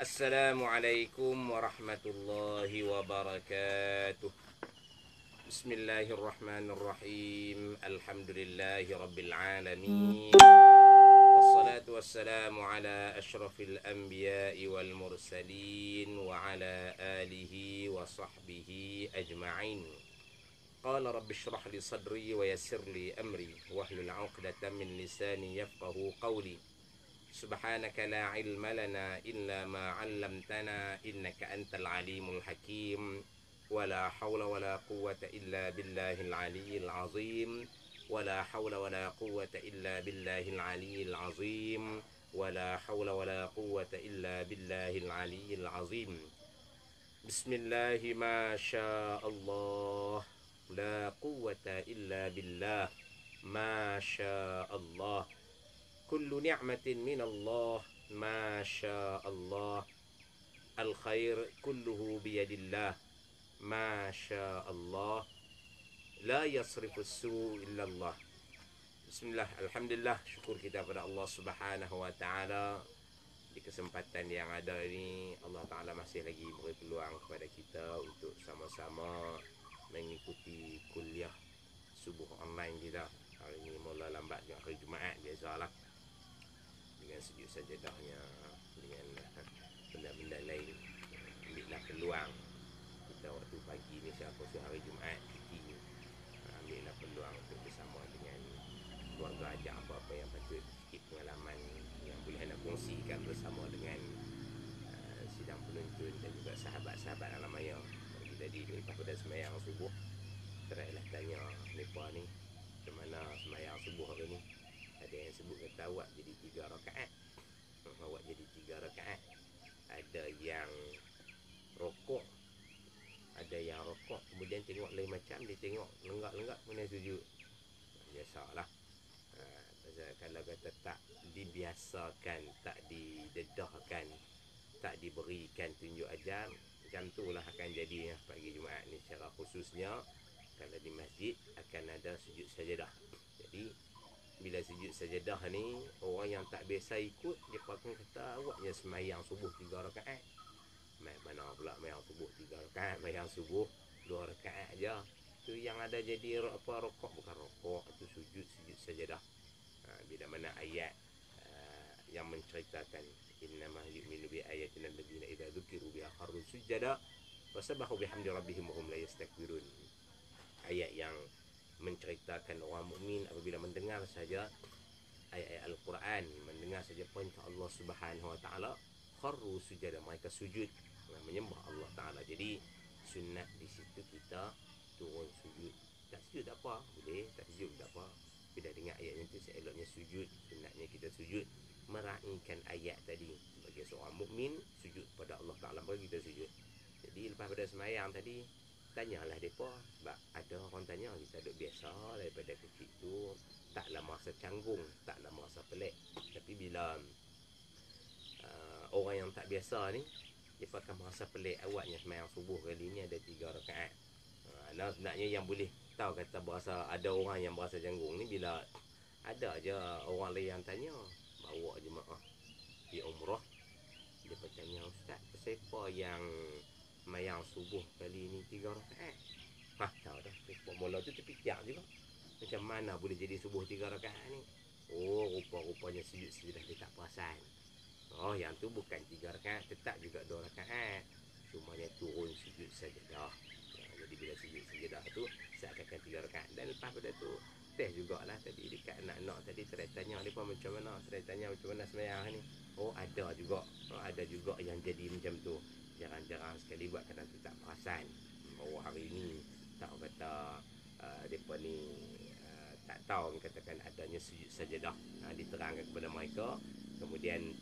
السلام عليكم ورحمة الله وبركاته بسم الله الرحمن الرحيم الحمد لله رب العالمين والصلاة والسلام على أشرف الأنبياء والمرسلين وعلى آله وصحبه أجمعين قال رب اشرح لي صدري ويسر لي أمري واحلل عقدة من لساني يفقه قولي سبحانك لا علم لنا إلا ما علمتنا إنك أنت العليم الحكيم ولا حول ولا قوة إلا بالله العلي العظيم ولا حول ولا قوة إلا بالله العلي العظيم ولا حول ولا قوة إلا بالله العلي العظيم بسم الله ما شاء الله لا قوة إلا بالله ما شاء الله kullu ni'matin min Allah ma syaa Allah al khair kulluhu bi yadillah ma syaa Allah la yasrifu as-su' illa Allah Bismillah alhamdulillah syukur kita kepada Allah Subhanahu wa taala di kesempatan yang ada ini Allah taala masih lagi beri peluang kepada kita untuk sama-sama mengikuti kuliah subuh online kita hari ini mula lambat dengan hari Jumaat biasalah dengan sejuk sajadahnya dengan ha, benda-benda lain ambillah peluang kita waktu pagi ni siapa suruh hari Jumaat cuti ni ha, ambillah peluang untuk bersama dengan keluarga ajak apa-apa yang patut sikit pengalaman yang boleh nak kongsikan bersama dengan uh, sidang penuntun dan juga sahabat-sahabat alam maya bagi tadi lepas pada semayang subuh teraklah tanya mereka ni macam mana semayang subuh hari ni ada yang sebut kata awak jadi tiga rokaat, bawa jadi tiga rokaat. Ada yang Rokok Ada yang rokok Kemudian tengok lain macam Dia tengok lenggak-lenggak Kemudian sujud Biasalah ha, Kalau kata tak dibiasakan Tak didedahkan Tak diberikan tunjuk ajar Macam lah akan jadi ya, Pagi Jumaat ni secara khususnya Kalau di masjid Akan ada sujud sajadah Jadi Jadi bila sujud sajadah ni orang yang tak biasa ikut dia pun kata awak yang semayang subuh tiga rakaat mai mana pula semayang subuh tiga rakaat semayang subuh dua rakaat aja tu yang ada jadi apa rokok bukan rokok itu sujud sujud sajadah ha, bila mana ayat uh, yang menceritakan inna ma yu'minu bi ayatina alladziina idza dzukiru biha kharru sujada wa sabbahu bihamdi rabbihim wa hum la yastakbirun ayat yang menceritakan orang mukmin apabila mendengar saja ayat-ayat Al-Quran mendengar saja perintah Allah Subhanahu Wa Taala kharu sujud mereka sujud menyembah Allah Taala jadi sunat di situ kita turun sujud tak sujud tak apa boleh tak sujud tak apa bila dengar ayat itu seeloknya sujud sunatnya kita sujud meraihkan ayat tadi sebagai seorang mukmin sujud pada Allah Taala bagi kita sujud jadi lepas pada semayang tadi lah mereka sebab ada orang tanya oh, kita duduk biasa daripada kecil tu taklah merasa canggung taklah merasa pelik tapi bila uh, orang yang tak biasa ni dia akan merasa pelik awaknya semayang subuh kali ni ada tiga rakaat eh, Nah, uh, sebenarnya yang boleh tahu kata berasa ada orang yang berasa canggung ni bila ada je orang lain yang tanya bawa jemaah di umrah dia bertanya ustaz siapa yang mayang subuh kali ni tiga rakaat. Ha, tahu dah. Buat mula tu terfikir juga. Macam mana boleh jadi subuh tiga rakaat ni? Oh, rupa-rupanya sejuk-sejuk dah dia tak perasan. Oh, yang tu bukan tiga rakaat. Tetap juga dua rakaat. Eh. Cuma dia turun sejuk saja ya, jadi bila sejuk saja dah tu, saya akan tiga rakaat. Dan lepas pada tu, test jugalah tadi dekat anak-anak tadi saya tanya dia pun macam mana saya tanya macam mana semayang ni oh ada juga oh, ada juga yang jadi macam tu jarang-jarang sekali buat kadang tu tak Bahawa oh, baru hari ni tak kata uh, mereka ni uh, tak tahu katakan adanya sujud sajadah uh, ha, diterangkan kepada mereka kemudian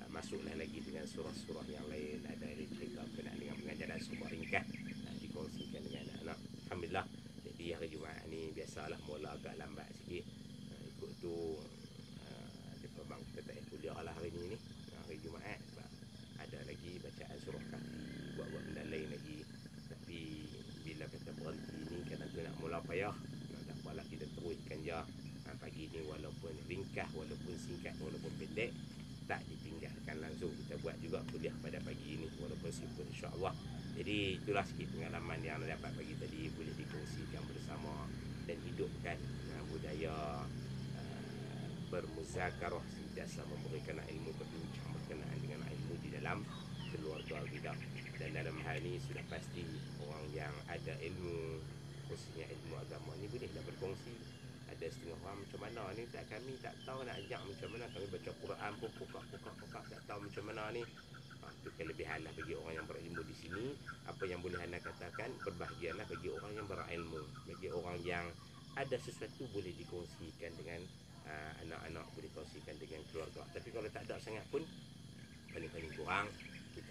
uh, masuklah lagi dengan surah-surah yang lain ada yang cerita kena dengan pengajaran sebuah ringkas uh, dikongsikan dengan anak-anak Alhamdulillah jadi hari Jumaat ni biasalah mula agak lambat sikit uh, ikut tu uh, dia bang tak kuliah lah hari ni ni payah nak dapat lah kita teruskan je ha, pagi ni walaupun ringkas walaupun singkat walaupun pendek tak ditinggalkan langsung kita buat juga kuliah pada pagi ini walaupun simple insyaAllah jadi itulah sikit pengalaman yang anda dapat pagi tadi boleh dikongsikan bersama dan hidupkan uh, budaya uh, bermuzakarah sentiasa memberikan ilmu berbincang berkenaan dengan ilmu di dalam keluarga kita dan dalam hal ini sudah pasti orang yang ada ilmu khususnya ilmu agama ni boleh dah berkongsi ada setengah orang macam mana ni tak kami tak tahu nak ajak macam mana kami baca Quran pun pokok pokok pokok tak tahu macam mana ni ha, tu kelebihan lah bagi orang yang berilmu di sini apa yang boleh anda katakan berbahagialah bagi orang yang berilmu bagi orang yang ada sesuatu boleh dikongsikan dengan uh, anak-anak boleh dikongsikan dengan keluarga tapi kalau tak ada sangat pun paling-paling kurang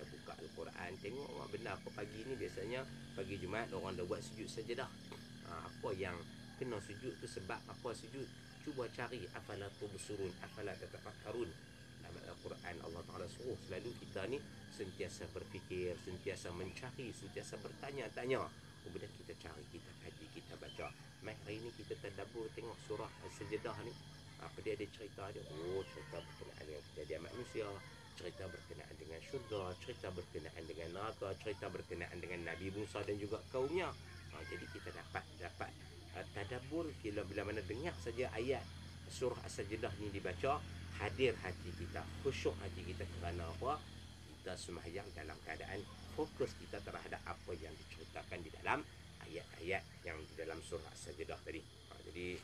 kita buka Al-Quran tengok apa benar apa pagi ni biasanya pagi Jumaat orang dah buat sujud sajadah. Ha, apa yang kena sujud tu sebab apa sujud? Cuba cari afala tubsurun afala tatafakkarun. Dalam Al-Quran Allah Taala suruh selalu kita ni sentiasa berfikir, sentiasa mencari, sentiasa bertanya-tanya. Kemudian kita cari, kita kaji, kita baca. Mac hari ni kita tadabbur tengok surah sajadah ni. Apa dia ada cerita dia? Oh, cerita berkenaan dengan kejadian manusia cerita berkenaan dengan syurga, cerita berkenaan dengan neraka, cerita berkenaan dengan Nabi Musa dan juga kaumnya. Ha, jadi kita dapat dapat uh, tadabbur bila bila mana dengar saja ayat surah as-sajdah ni dibaca, hadir hati kita, khusyuk hati kita kerana apa? Kita sembahyang dalam keadaan fokus kita terhadap apa yang diceritakan di dalam ayat-ayat yang di dalam surah as-sajdah tadi. Ha, jadi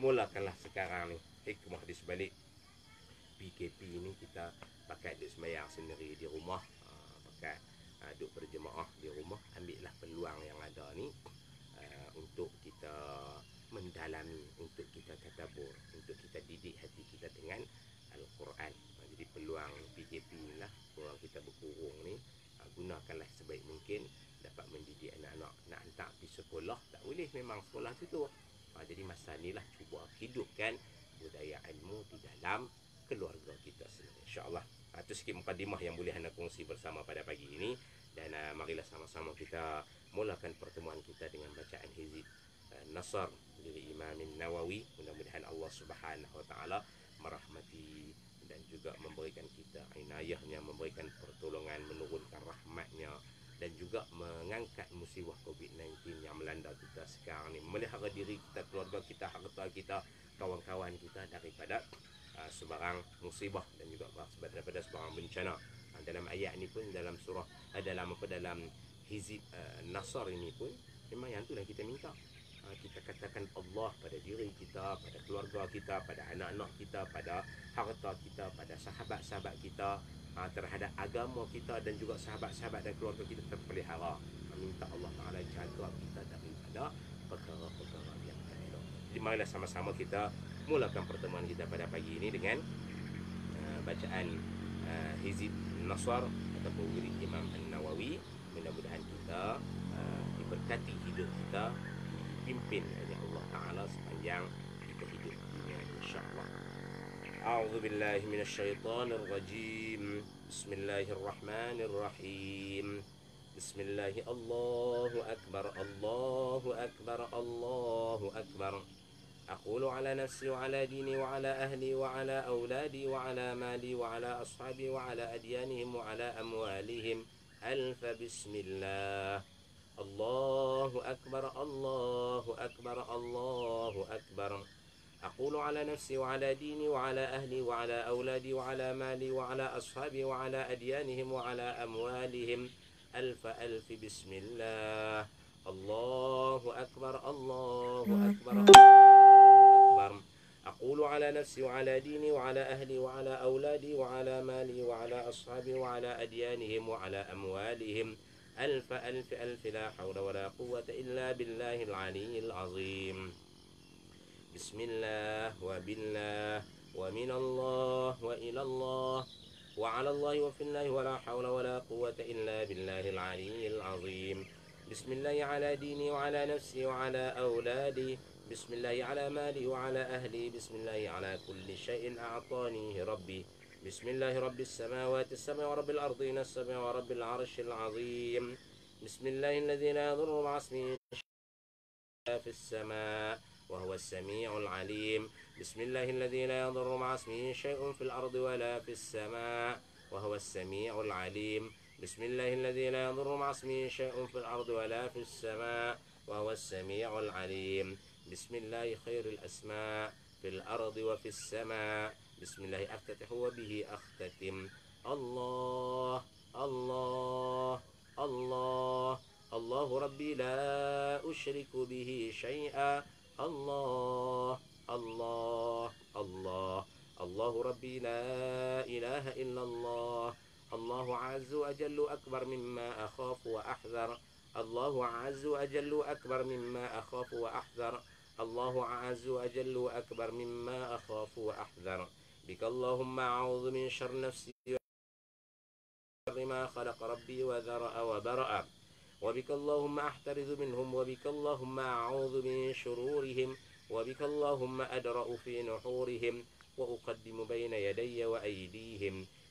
mulakanlah sekarang ni hikmah di sebalik PKP ni kita pakai duk semayang sendiri di rumah ah, pakai aa, ah, duk berjemaah di rumah ambil lah peluang yang ada ni ah, untuk kita mendalami untuk kita tadabbur untuk kita didik hati kita dengan al-Quran jadi peluang PKP lah peluang kita berkurung ni gunakanlah sebaik mungkin dapat mendidik anak-anak nak hantar pergi sekolah tak boleh memang sekolah tu tu jadi masa ni lah cuba hidupkan budaya ilmu di dalam keluarga kita sendiri InsyaAllah ha, ah, Itu sikit mukadimah yang boleh anda kongsi bersama pada pagi ini Dan uh, marilah sama-sama kita mulakan pertemuan kita dengan bacaan hizib uh, ah, Nasar dari Imam Nawawi Mudah-mudahan Allah Subhanahu Wa Taala merahmati dan juga memberikan kita inayahnya Memberikan pertolongan menurunkan rahmatnya dan juga mengangkat musibah COVID-19 yang melanda kita sekarang ini. Melihara diri kita, keluarga kita, harta kita, kawan-kawan kita daripada Ah, sebarang musibah dan juga daripada sebarang bencana. Ah, dalam ayat ni pun dalam surah ah, dalam apa dalam Hizib uh, Nasar ini pun memang yang itulah kita minta. Kita katakan Allah pada diri kita, pada keluarga kita, pada anak-anak kita, pada harta kita, pada sahabat-sahabat kita terhadap agama kita dan juga sahabat-sahabat dan keluarga kita terpelihara minta Allah Ta'ala jaga kita daripada perkara-perkara yang tak elok jadi marilah sama-sama kita mulakan pertemuan kita pada pagi ini dengan uh, bacaan uh, Hizib Nasar atau wirid Imam An-Nawawi mudah-mudahan kita uh, diberkati hidup kita dipimpin oleh Allah Taala sepanjang kita hidup dunia insya-Allah. A'udzu billahi minasyaitonir rajim. Bismillahirrahmanirrahim. بسم الله الله اكبر الله اكبر الله اكبر, الله أكبر أقول على نفسي وعلى ديني وعلى أهلي وعلى أولادي وعلى مالي وعلى أصحابي وعلى أديانهم وعلى أموالهم ألف بسم الله الله أكبر الله أكبر الله أكبر أقول على نفسي وعلى ديني وعلى أهلي وعلى أولادي وعلى مالي وعلى أصحابي وعلى أديانهم وعلى أموالهم ألف ألف بسم الله الله أكبر الله أكبر الله أكبر أقول على نفسي وعلى ديني وعلى أهلي وعلى أولادي وعلى مالي وعلى أصحابي وعلى أديانهم وعلى أموالهم ألف ألف ألف لا حول ولا قوة إلا بالله العلي العظيم بسم الله وبالله ومن الله وإلى الله وعلى الله وفي الله ولا حول ولا قوة إلا بالله العلي العظيم بسم الله على ديني وعلى نفسي وعلى أولادي بسم الله على مالي وعلى أهلي بسم الله على كل شيء أعطانيه ربي بسم الله رب السماوات السماء ورب الأرضين السماء ورب العرش العظيم بسم الله الذي لا يضر مع اسمه في السماء وهو السميع العليم بسم الله الذي لا يضر مع اسمه شيء في الأرض ولا في السماء وهو السميع العليم بسم الله الذي لا يضر مع اسمه شيء في الأرض ولا في السماء وهو السميع العليم بسم الله خير الأسماء في الأرض وفي السماء بسم الله أفتتح وبه أختتم الله الله الله الله ربي لا أشرك به شيئا الله الله الله الله ربي لا إله إلا الله الله عز وجل أكبر مما أخاف وأحذر الله عز وجل أكبر مما أخاف وأحذر الله عز وجل أكبر مما أخاف وأحذر بك اللهم أعوذ من شر نفسي وشر ما خلق ربي وذرأ وبرأ وبك اللهم أحترز منهم وبك اللهم أعوذ من شرورهم وبك اللهم أدرأ في نحورهم وأقدم بين يدي وأيديهم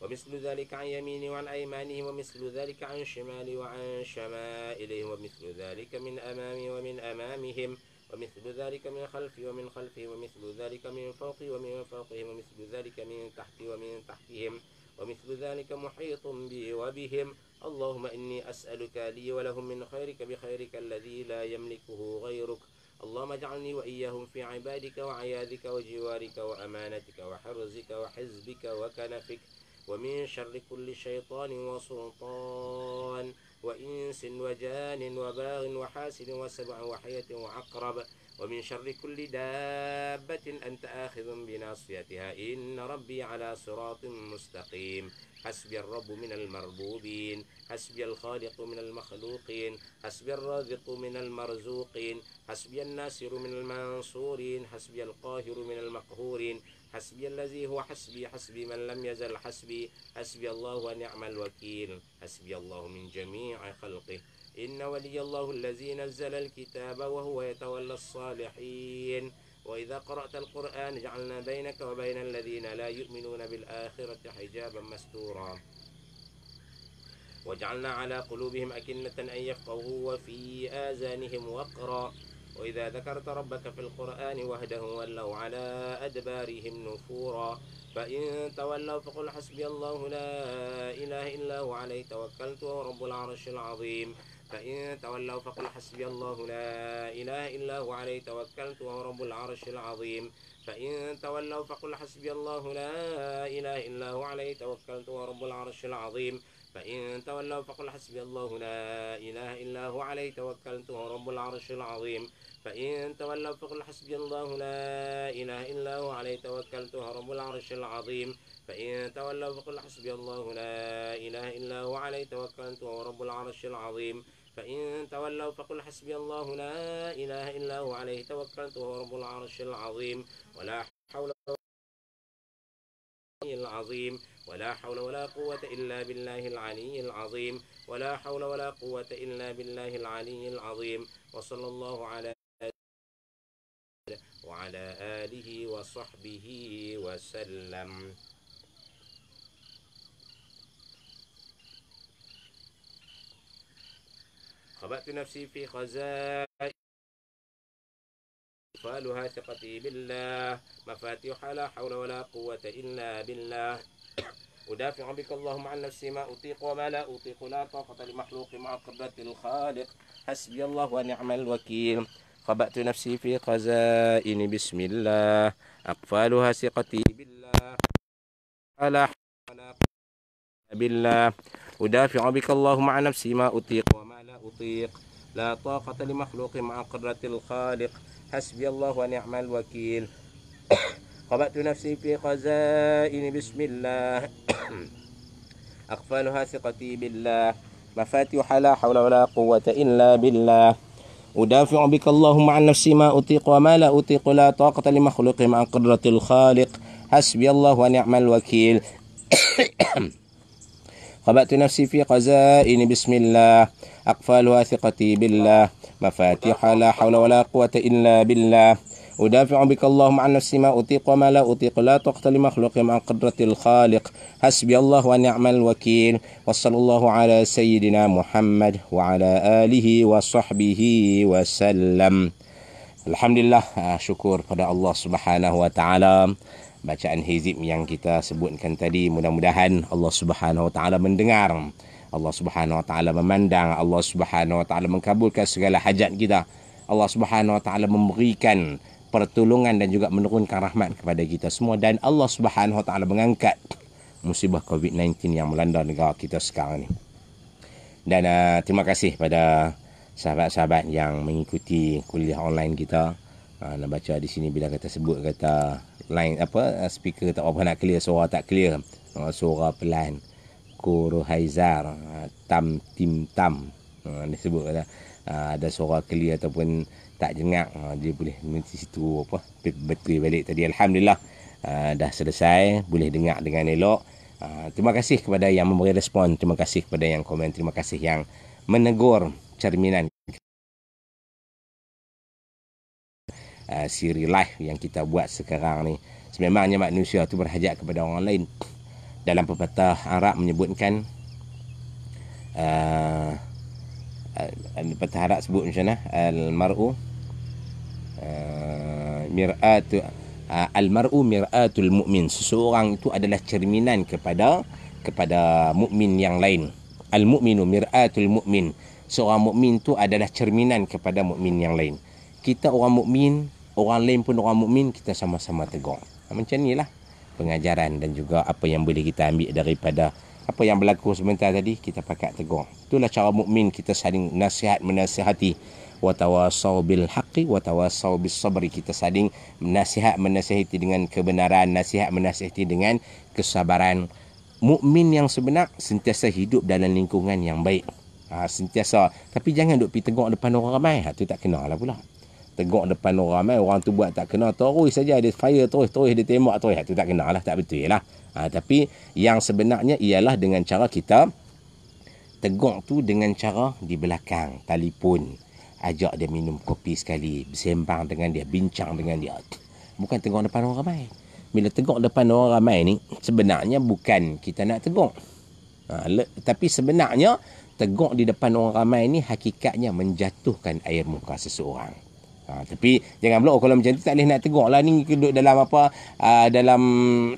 ومثل ذلك عن يمينه وعن أيمانه ومثل ذلك عن شماله وعن شمائله ومثل ذلك من أمامه ومن أمامهم ومثل ذلك من خلفه ومن خلفه ومثل ذلك من فوقه ومن فوقهم ومثل ذلك من تحتي ومن تحتهم ومثل ذلك محيط بي وبهم اللهم إني أسألك لي ولهم من خيرك بخيرك الذي لا يملكه غيرك اللهم اجعلني وإياهم في عبادك وعياذك وجوارك وأمانتك وحرزك وحزبك وكنفك ومن شر كل شيطان وسلطان وإنس وجان وباغ وحاسد وسبع وحية وعقرب ومن شر كل دابة أنت آخذ بناصيتها إن ربي على صراط مستقيم حسبي الرب من المربوبين حسبي الخالق من المخلوقين حسبي الرازق من المرزوقين حسبي الناصر من المنصورين حسبي القاهر من المقهورين حسبي الذي هو حسبي حسبي من لم يزل حسبي حسبي الله ونعم الوكيل حسبي الله من جميع خلقه إن ولي الله الذي نزل الكتاب وهو يتولى الصالحين وإذا قرأت القرآن جعلنا بينك وبين الذين لا يؤمنون بالآخرة حجابا مستورا وجعلنا على قلوبهم أكنة أن يفقهوا وفي آذانهم وقرا وإذا ذكرت ربك في القرآن وحده ولوا على أدبارهم نفورا فإن تولوا فقل حسبي الله لا إله إلا هو عليه توكلت وهو رب العرش العظيم فإن تولوا فقل حسبي الله لا إله إلا هو عليه توكلت وهو رب العرش العظيم فإن تولوا فقل حسبي الله لا إله إلا هو عليه توكلت وهو رب العرش العظيم فإن تولوا فقل حسبي الله لا إله إلا هو عليه توكلت وهو رب العرش العظيم فإن تولوا فقل حسبي الله لا إله إلا هو عليه توكلت وهو رب العرش العظيم فإن تولوا فقل حسبي الله لا إله إلا هو عليه توكلت وهو رب العرش العظيم فإن تولوا فقل حسبي الله لا إله إلا هو عليه توكلت وهو رب العرش العظيم ولا العظيم ولا حول ولا قوة إلا بالله العلي العظيم ولا حول ولا قوة إلا بالله العلي العظيم وصلى الله على وعلى آله وصحبه وسلم خبأت نفسي في خزائن قالها ثقتي بالله مفاتيح لا حول ولا قوة إلا بالله أدافع بك اللهم عن نفسي ما أطيق وما لا أطيق لا طاقة لمخلوق مع قدرة الخالق حسبي الله ونعم الوكيل خبأت نفسي في خزائن بسم الله أقفالها ثقتي بالله لا ولا بالله أدافع بك اللهم عن نفسي ما أطيق وما لا أطيق لا طاقة لمخلوق مع قدرة الخالق حسبي الله ونعم الوكيل قبأت نفسي في خزائن بسم الله أقفالها ثقتي بالله مفاتيح لا حول ولا قوة إلا بالله أدافع بك اللهم عن نفسي ما أطيق وما لا أطيق لا طاقة لمخلوق مع قدرة الخالق حسبي الله ونعم الوكيل قبأت نفسي في خزائن بسم الله أقفال واثقتي بالله مفاتيح لا حول ولا قوة إلا بالله أدافع بك اللهم عن نفسي ما أطيق وما لا أطيق لا تقتل مخلوق مع قدرة الخالق حسبي الله ونعم الوكيل وصلى الله على سيدنا محمد وعلى آله وصحبه وسلم لله ah, syukur pada الله سبحانه وتعالى Taala bacaan hizib yang kita sebutkan tadi mudah-mudahan Allah Subhanahu Wa Taala mendengar Allah Subhanahu Wa Taala memandang, Allah Subhanahu Wa Taala mengkabulkan segala hajat kita. Allah Subhanahu Wa Taala memberikan pertolongan dan juga menurunkan rahmat kepada kita semua dan Allah Subhanahu Wa Taala mengangkat musibah COVID-19 yang melanda negara kita sekarang ini. Dan uh, terima kasih pada sahabat-sahabat yang mengikuti kuliah online kita. Uh, nak baca di sini bila kata sebut kata line apa uh, speaker tak apa nak clear suara tak clear uh, suara pelan. Kuruhaizar ah, Tam Tim Tam ah, Dia sebut kata ah, Ada suara keli ataupun tak jengak Dia boleh mencari situ apa Betul balik tadi Alhamdulillah Dah selesai Boleh dengar dengan elok Terima kasih kepada yang memberi respon Terima kasih kepada yang komen Terima kasih yang menegur cerminan Uh, siri live yang kita buat sekarang ni sememangnya manusia tu berhajat kepada orang lain dalam pepatah Arab menyebutkan uh, uh, Arab sebut macam mana al-mar'u uh, mir'atu uh, al-mar'u mir'atul mu'min seseorang itu adalah cerminan kepada kepada mukmin yang lain al-mu'minu mir'atul mu'min seorang mukmin itu adalah cerminan kepada mukmin yang lain kita orang mukmin orang lain pun orang mukmin kita sama-sama tegur ha, macam inilah pengajaran dan juga apa yang boleh kita ambil daripada apa yang berlaku sebentar tadi kita pakat tegur. Itulah cara mukmin kita saling nasihat menasihati wa tawasau bil haqqi wa tawasau bis sabri kita saling nasihat menasihati dengan kebenaran, nasihat menasihati dengan kesabaran. Mukmin yang sebenar sentiasa hidup dalam lingkungan yang baik. Ha, sentiasa tapi jangan duk pi tegur depan orang ramai. Ha tu tak kenalah pula tegak depan orang eh. orang tu buat tak kena terus saja dia fire terus terus dia tembak terus itu ha, tak kena lah tak betul lah ha, tapi yang sebenarnya ialah dengan cara kita tegak tu dengan cara di belakang telefon ajak dia minum kopi sekali bersembang dengan dia bincang dengan dia bukan tegak depan orang ramai bila tegak depan orang ramai ni sebenarnya bukan kita nak tegak ha, tapi sebenarnya tegak di depan orang ramai ni hakikatnya menjatuhkan air muka seseorang Ha, tapi jangan pula oh, kalau macam tu tak boleh nak tegur lah ni duduk dalam apa uh, dalam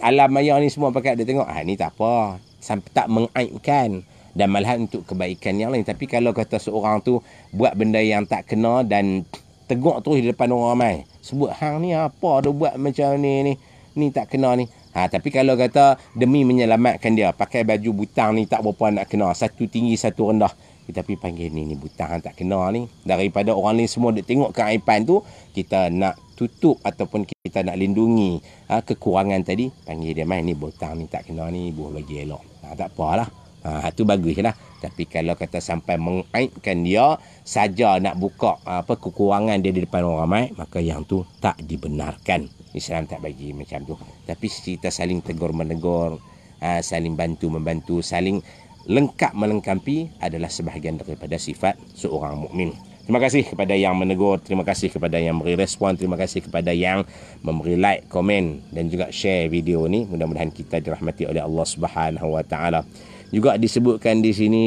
alam maya ni semua pakai ada tengok ah ni tak apa sampai tak mengaibkan dan malah untuk kebaikan yang lain tapi kalau kata seorang tu buat benda yang tak kena dan tengok terus di depan orang ramai sebut hang ni apa ada buat macam ni ni ni tak kena ni ha, tapi kalau kata demi menyelamatkan dia pakai baju butang ni tak berapa nak kena satu tinggi satu rendah tapi panggil ni ni butang tak kena ni daripada orang ni semua duk tengok keaipan tu kita nak tutup ataupun kita nak lindungi ha, kekurangan tadi panggil dia main ni butang ni tak kena ni buah lagi elok ha, tak apalah ha, ha tu bagus lah tapi kalau kata sampai mengaibkan dia saja nak buka ha, apa kekurangan dia di depan orang ramai maka yang tu tak dibenarkan Islam tak bagi macam tu tapi kita saling tegur menegur ha, saling bantu membantu saling lengkap melengkapi adalah sebahagian daripada sifat seorang mukmin. Terima kasih kepada yang menegur, terima kasih kepada yang beri respon, terima kasih kepada yang memberi like, komen dan juga share video ni. Mudah-mudahan kita dirahmati oleh Allah Subhanahu Wa Taala. Juga disebutkan di sini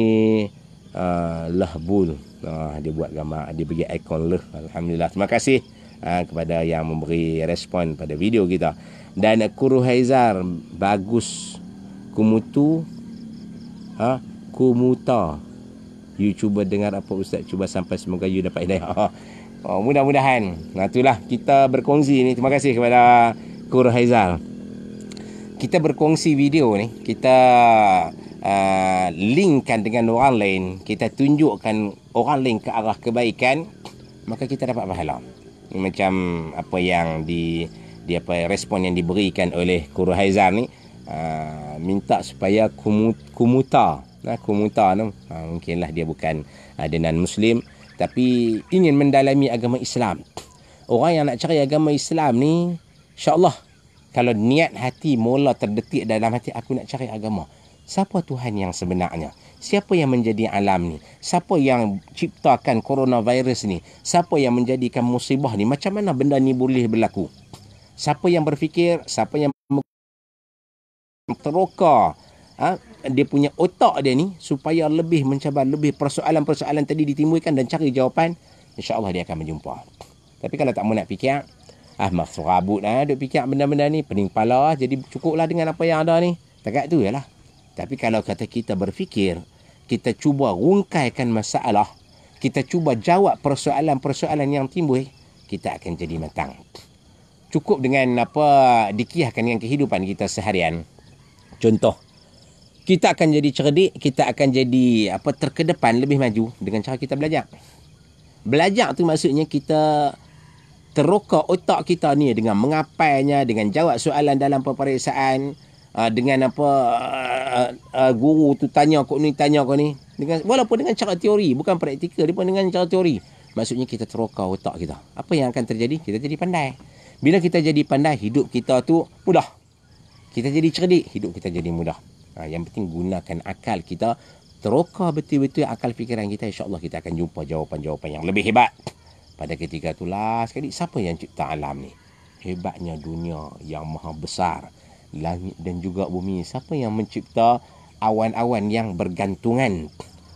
uh, lahbul. Uh, ah, dia buat gambar, dia bagi ikon lah. Alhamdulillah. Terima kasih uh, kepada yang memberi respon pada video kita. Dan Kuruhaizar bagus kumutu ha? Kumuta You cuba dengar apa Ustaz Cuba sampai semoga you dapat hidayah oh, Mudah-mudahan Nah itulah kita berkongsi ni Terima kasih kepada Kur Haizal Kita berkongsi video ni Kita uh, linkkan dengan orang lain Kita tunjukkan orang lain ke arah kebaikan Maka kita dapat pahala Macam apa yang di di apa respon yang diberikan oleh Kuru Haizal ni Ah, minta supaya kumut, kumuta nah, kumuta tu ha, mungkinlah dia bukan adenan ah, non muslim tapi ingin mendalami agama Islam orang yang nak cari agama Islam ni insyaallah kalau niat hati mula terdetik dalam hati aku nak cari agama siapa Tuhan yang sebenarnya Siapa yang menjadi alam ni? Siapa yang ciptakan coronavirus ni? Siapa yang menjadikan musibah ni? Macam mana benda ni boleh berlaku? Siapa yang berfikir? Siapa yang teroka ha, dia punya otak dia ni supaya lebih mencabar lebih persoalan-persoalan tadi ditimbulkan dan cari jawapan insyaallah dia akan berjumpa tapi kalau tak mahu nak fikir ah masuk masrabut ah duk fikir benda-benda ni pening kepala jadi cukuplah dengan apa yang ada ni takat tu lah. tapi kalau kata kita berfikir kita cuba rungkaikan masalah kita cuba jawab persoalan-persoalan yang timbul kita akan jadi matang cukup dengan apa dikiahkan dengan kehidupan kita seharian Contoh Kita akan jadi cerdik Kita akan jadi apa terkedepan lebih maju Dengan cara kita belajar Belajar tu maksudnya kita Teroka otak kita ni dengan mengapainya Dengan jawab soalan dalam peperiksaan ah, Dengan apa ah, ah, Guru tu tanya kau ni tanya kau ni dengan, Walaupun dengan cara teori Bukan praktikal Dia pun dengan cara teori Maksudnya kita teroka otak kita Apa yang akan terjadi? Kita jadi pandai bila kita jadi pandai, hidup kita tu mudah kita jadi cerdik, hidup kita jadi mudah. Ha, yang penting gunakan akal kita, teroka betul-betul akal fikiran kita, insyaAllah kita akan jumpa jawapan-jawapan yang lebih hebat. Pada ketika itulah sekali, siapa yang cipta alam ni? Hebatnya dunia yang maha besar, langit dan juga bumi. Siapa yang mencipta awan-awan yang bergantungan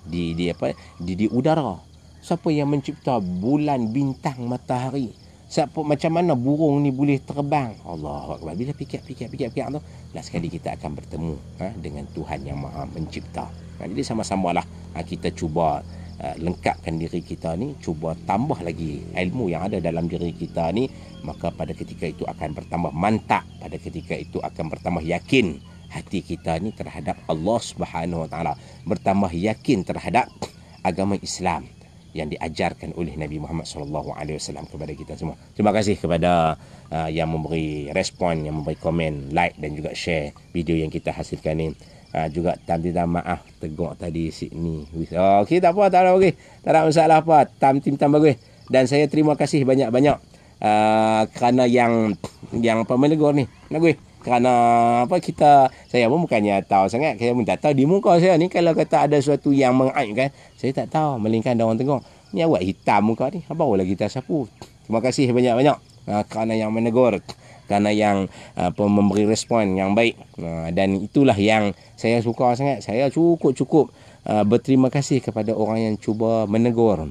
di di apa di, di udara? Siapa yang mencipta bulan, bintang, matahari? siapa macam mana burung ni boleh terbang Allah Allahuakbar bila fikir-fikir fikir-fikir tu last sekali kita akan bertemu ha, dengan Tuhan yang Maha Mencipta ha, jadi sama-samalah ha, kita cuba ha, lengkapkan diri kita ni cuba tambah lagi ilmu yang ada dalam diri kita ni maka pada ketika itu akan bertambah mantap pada ketika itu akan bertambah yakin hati kita ni terhadap Allah Subhanahu Wa Taala bertambah yakin terhadap agama Islam yang diajarkan oleh Nabi Muhammad sallallahu alaihi wasallam kepada kita semua. Terima kasih kepada uh, yang memberi respon, yang memberi komen, like dan juga share video yang kita hasilkan ini. Uh, juga tadi dah maaf tegur tadi sini. Oh, Okay, tak apa, tak ada okey. Tak ada masalah apa. Tam tim tam bagus. Dan saya terima kasih banyak-banyak uh, kerana yang yang apa menegur ni. Nak gue kerana apa kita saya pun bukannya tahu sangat saya pun tak tahu di muka saya ni kalau kata ada sesuatu yang mengaibkan saya tak tahu melingkan orang tengok ni awak hitam muka ni apa lagi kita sapu terima kasih banyak-banyak uh, kerana yang menegur kerana yang apa uh, memberi respon yang baik uh, dan itulah yang saya suka sangat saya cukup-cukup uh, berterima kasih kepada orang yang cuba menegur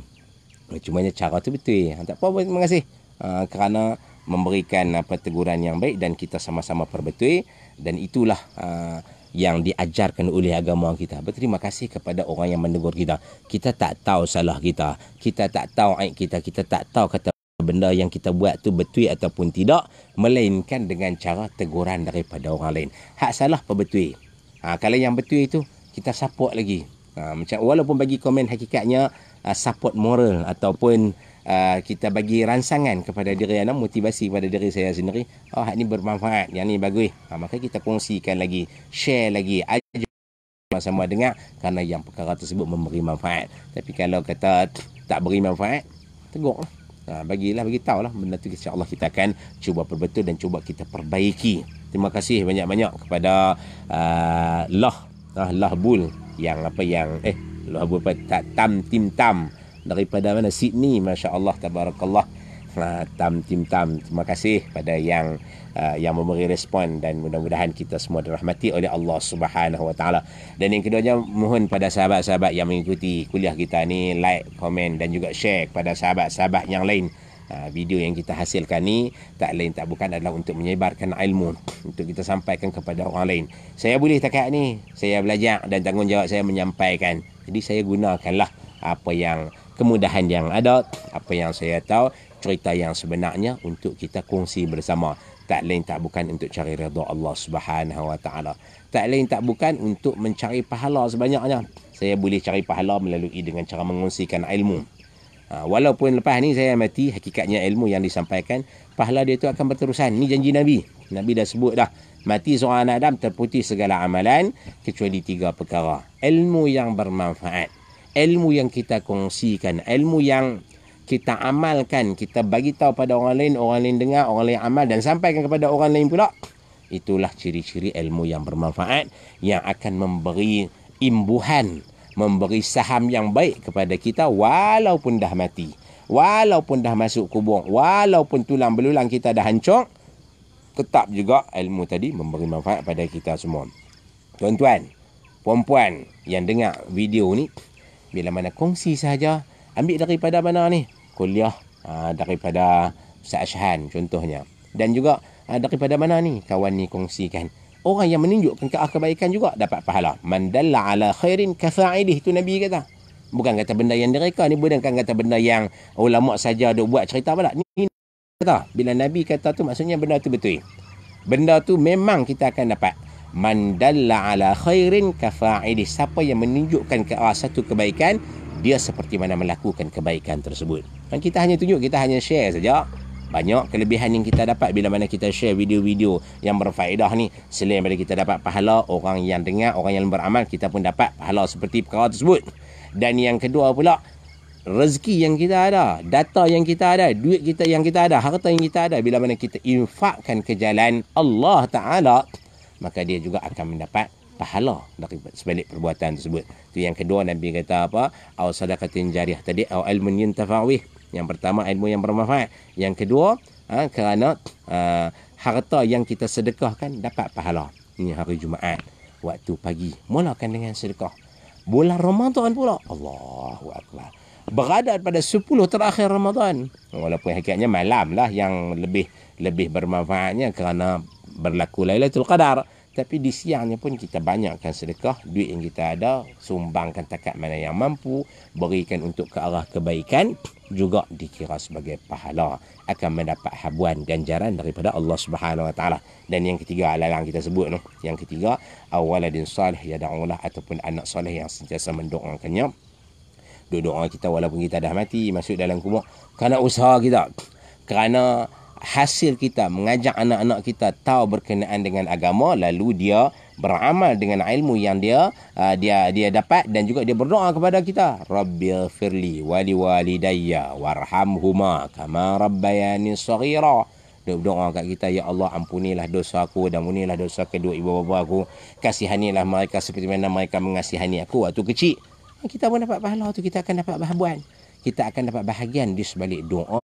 cuma cara tu betul tak apa terima kasih uh, kerana memberikan apa uh, teguran yang baik dan kita sama-sama perbetui dan itulah uh, yang diajarkan oleh agama kita. Berterima kasih kepada orang yang menegur kita. Kita tak tahu salah kita. Kita tak tahu aib kita. Kita tak tahu kata benda yang kita buat tu betul ataupun tidak melainkan dengan cara teguran daripada orang lain. Hak salah perbetui. Ha, kalau yang betul itu kita support lagi. Ha, macam walaupun bagi komen hakikatnya uh, support moral ataupun uh, kita bagi ransangan kepada diri anak motivasi kepada diri saya sendiri oh hak ni bermanfaat yang ni bagus uh, maka kita kongsikan lagi share lagi ajak sama dengar kerana yang perkara tersebut memberi manfaat tapi kalau kata tak beri manfaat tegur lah ha, bagilah bagi tahu lah benda tu insyaallah kita akan cuba perbetul dan cuba kita perbaiki terima kasih banyak-banyak kepada uh, lah uh, lah bul yang apa yang eh lah bul apa tak tam tim tam daripada mana Sydney Masya Allah Tabarakallah ha, tam tim tam terima kasih pada yang uh, yang memberi respon dan mudah-mudahan kita semua dirahmati oleh Allah Subhanahu Wa Taala dan yang keduanya mohon pada sahabat-sahabat yang mengikuti kuliah kita ni like komen dan juga share kepada sahabat-sahabat yang lain ha, video yang kita hasilkan ni tak lain tak bukan adalah untuk menyebarkan ilmu untuk kita sampaikan kepada orang lain saya boleh takat ni saya belajar dan tanggungjawab saya menyampaikan jadi saya gunakanlah apa yang kemudahan yang ada apa yang saya tahu cerita yang sebenarnya untuk kita kongsi bersama tak lain tak bukan untuk cari redha Allah Subhanahu wa taala tak lain tak bukan untuk mencari pahala sebanyaknya saya boleh cari pahala melalui dengan cara mengongsikan ilmu ha, walaupun lepas ni saya mati hakikatnya ilmu yang disampaikan pahala dia tu akan berterusan ni janji nabi nabi dah sebut dah mati seorang anak adam terputih segala amalan kecuali tiga perkara ilmu yang bermanfaat ilmu yang kita kongsikan, ilmu yang kita amalkan, kita bagi tahu pada orang lain, orang lain dengar, orang lain amal dan sampaikan kepada orang lain pula. Itulah ciri-ciri ilmu yang bermanfaat yang akan memberi imbuhan, memberi saham yang baik kepada kita walaupun dah mati. Walaupun dah masuk kubur, walaupun tulang belulang kita dah hancur, tetap juga ilmu tadi memberi manfaat pada kita semua. Tuan-tuan, puan-puan yang dengar video ni, bila mana kongsi saja ambil daripada mana ni kuliah ha, daripada Ustaz Ashhan contohnya dan juga ha, daripada mana ni kawan ni kongsikan orang yang menunjukkan ke kebaikan juga dapat pahala man ala khairin kafa'idih itu nabi kata bukan kata benda yang direka ni bukan kata benda yang ulama saja ada buat cerita pula ni, ni kata bila nabi kata tu maksudnya benda tu betul benda tu memang kita akan dapat man dalla ala khairin kafa'ili siapa yang menunjukkan ke arah satu kebaikan dia seperti mana melakukan kebaikan tersebut dan kita hanya tunjuk kita hanya share saja banyak kelebihan yang kita dapat bila mana kita share video-video yang berfaedah ni selain daripada kita dapat pahala orang yang dengar orang yang beramal kita pun dapat pahala seperti perkara tersebut dan yang kedua pula rezeki yang kita ada data yang kita ada duit kita yang kita ada harta yang kita ada bila mana kita infakkan ke jalan Allah taala maka dia juga akan mendapat pahala dari sebalik perbuatan tersebut. Itu yang kedua Nabi kata apa? Au sadaqatin jariyah tadi au ilmun yantafa'ih. Yang pertama ilmu yang bermanfaat. Yang kedua ha, kerana ha, harta yang kita sedekahkan dapat pahala. Ini hari Jumaat waktu pagi. Mulakan dengan sedekah. Bulan Ramadan pula. Allahu akbar. Berada pada 10 terakhir Ramadan. Walaupun hakikatnya malamlah yang lebih lebih bermanfaatnya kerana berlaku Lailatul Qadar. Tapi di siangnya pun kita banyakkan sedekah, duit yang kita ada, sumbangkan takat mana yang mampu, berikan untuk ke arah kebaikan, juga dikira sebagai pahala. Akan mendapat habuan ganjaran daripada Allah Subhanahu Wa Taala. Dan yang ketiga, yang kita sebut. No? Yang ketiga, awaladin salih ya da'ulah ataupun anak soleh yang sentiasa mendoakannya. Doa-doa kita walaupun kita dah mati, masuk dalam kubur. Kerana usaha kita. Kerana hasil kita mengajak anak-anak kita tahu berkenaan dengan agama lalu dia beramal dengan ilmu yang dia uh, dia dia dapat dan juga dia berdoa kepada kita rabbil firli wali walidayya warhamhuma kama rabbayani saghira dia berdoa kat kita ya Allah ampunilah dosa aku dan ampunilah dosa kedua ibu bapa aku kasihanilah mereka seperti mana mereka mengasihani aku waktu kecil kita pun dapat pahala tu kita akan dapat bahagian kita akan dapat bahagian di sebalik doa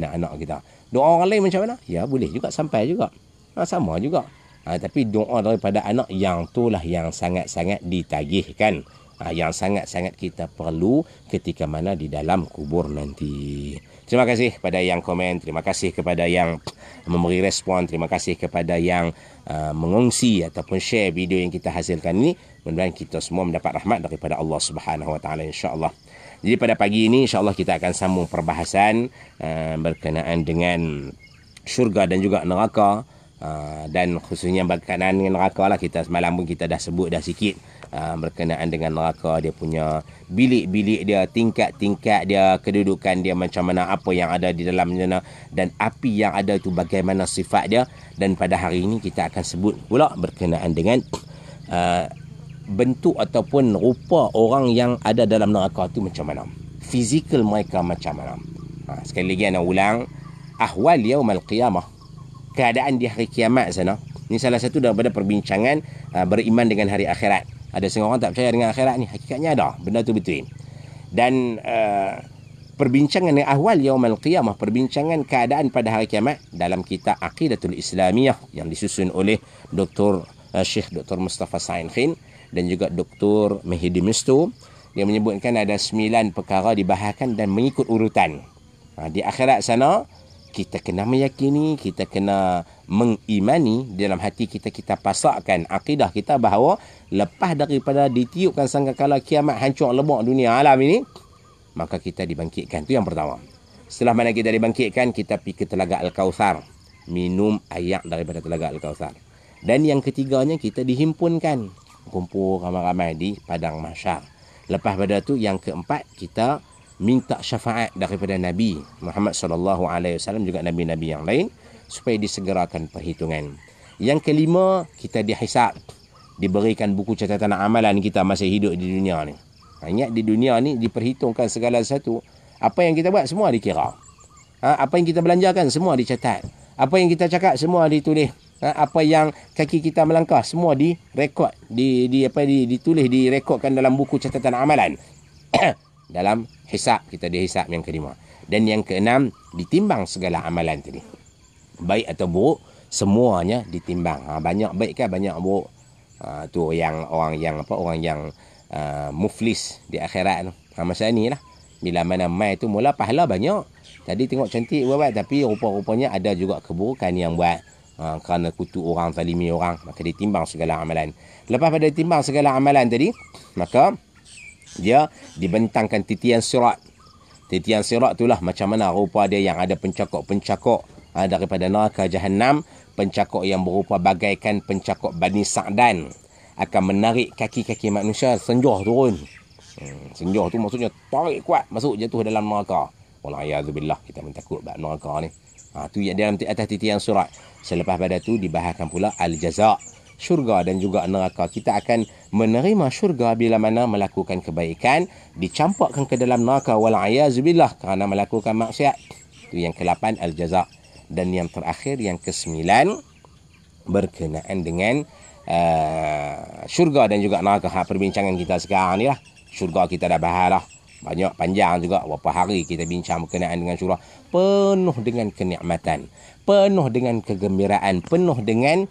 anak-anak kita. Doa orang lain macam mana? Ya boleh juga sampai juga. Ha, sama juga. Ha, tapi doa daripada anak yang tu lah yang sangat-sangat ditagihkan. Ha, yang sangat-sangat kita perlu ketika mana di dalam kubur nanti. Terima kasih kepada yang komen, terima kasih kepada yang memberi respon, terima kasih kepada yang uh, ha, mengungsi ataupun share video yang kita hasilkan ini. Mudah-mudahan kita semua mendapat rahmat daripada Allah Subhanahu Insyaallah. Jadi pada pagi ini insya Allah kita akan sambung perbahasan uh, berkenaan dengan syurga dan juga neraka. Uh, dan khususnya berkenaan dengan neraka lah. Kita semalam pun kita dah sebut dah sikit uh, berkenaan dengan neraka. Dia punya bilik-bilik dia, tingkat-tingkat dia, kedudukan dia macam mana, apa yang ada di dalamnya Dan api yang ada itu bagaimana sifat dia. Dan pada hari ini kita akan sebut pula berkenaan dengan bentuk ataupun rupa orang yang ada dalam neraka tu macam mana fizikal mereka macam mana ha, sekali lagi nak ulang ahwal yaumal qiyamah keadaan di hari kiamat sana ni salah satu daripada perbincangan uh, beriman dengan hari akhirat ada setengah orang tak percaya dengan akhirat ni hakikatnya ada benda tu betul dan uh, perbincangan yang ahwal yaumal qiyamah perbincangan keadaan pada hari kiamat dalam kitab aqidatul islamiyah yang disusun oleh Dr. Uh, ha, Syekh Dr. Mustafa Sainkhin Khin dan juga Dr. Mehdi Mesto dia menyebutkan ada sembilan perkara dibahaskan dan mengikut urutan. Ha, di akhirat sana kita kena meyakini, kita kena mengimani dalam hati kita kita pasakkan akidah kita bahawa lepas daripada ditiupkan sangka sangkakala kiamat hancur lebur dunia alam ini maka kita dibangkitkan. Itu yang pertama. Setelah mana kita dibangkitkan, kita pergi ke Telaga Al-Kawthar. Minum ayak daripada Telaga Al-Kawthar. Dan yang ketiganya, kita dihimpunkan kumpul ramai-ramai di padang mahsyar. Lepas pada tu yang keempat kita minta syafaat daripada Nabi Muhammad sallallahu alaihi wasallam juga nabi-nabi yang lain supaya disegerakan perhitungan. Yang kelima kita dihisab diberikan buku catatan amalan kita masa hidup di dunia ni. Ha, ingat di dunia ni diperhitungkan segala satu Apa yang kita buat semua dikira. Ha, apa yang kita belanjakan semua dicatat. Apa yang kita cakap semua ditulis Ha, apa yang kaki kita melangkah semua direkod, di di apa di ditulis direkodkan dalam buku catatan amalan dalam hisab kita dihisab yang kelima dan yang keenam ditimbang segala amalan tadi baik atau buruk semuanya ditimbang ha, banyak baik kan banyak buruk ha, tu yang orang yang apa orang yang uh, muflis di akhirat tu ha, masa ni lah bila mana mai tu mula pahala banyak tadi tengok cantik buat, buat tapi rupa-rupanya ada juga keburukan yang buat ha, kerana kutu orang zalimi orang maka dia timbang segala amalan lepas pada dia timbang segala amalan tadi maka dia dibentangkan titian surat titian surat itulah macam mana rupa dia yang ada pencakok-pencakok ha, daripada neraka jahanam pencakok yang berupa bagaikan pencakok Bani Sa'dan akan menarik kaki-kaki manusia senjoh turun hmm, senjoh tu maksudnya tarik kuat masuk jatuh dalam neraka Wallahi azubillah kita minta takut bak neraka ni ha, tu yang dalam atas titian surat Selepas pada tu dibahaskan pula al-jazak, syurga dan juga neraka. Kita akan menerima syurga bila mana melakukan kebaikan, dicampakkan ke dalam neraka wal'ayazubillah kerana melakukan maksiat. Itu yang ke-8 al-jazak. Dan yang terakhir, yang ke-9 berkenaan dengan uh, syurga dan juga neraka. Ha, perbincangan kita sekarang ni lah. Syurga kita dah bahas lah. Banyak panjang juga. Berapa hari kita bincang berkenaan dengan syurga. Penuh dengan kenikmatan penuh dengan kegembiraan, penuh dengan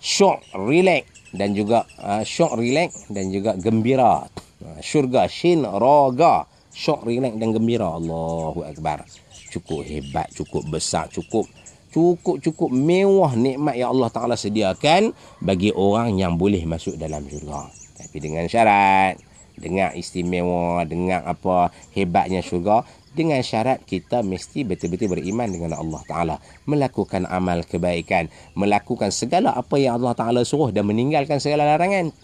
syok, relax dan juga uh, syok, relax dan juga gembira. Uh, syurga, syin, roga, syok, relax dan gembira. Allahu Akbar. Cukup hebat, cukup besar, cukup cukup-cukup mewah nikmat yang Allah Ta'ala sediakan bagi orang yang boleh masuk dalam syurga. Tapi dengan syarat, dengar istimewa, dengar apa hebatnya syurga, dengan syarat kita mesti betul-betul beriman dengan Allah Ta'ala melakukan amal kebaikan melakukan segala apa yang Allah Ta'ala suruh dan meninggalkan segala larangan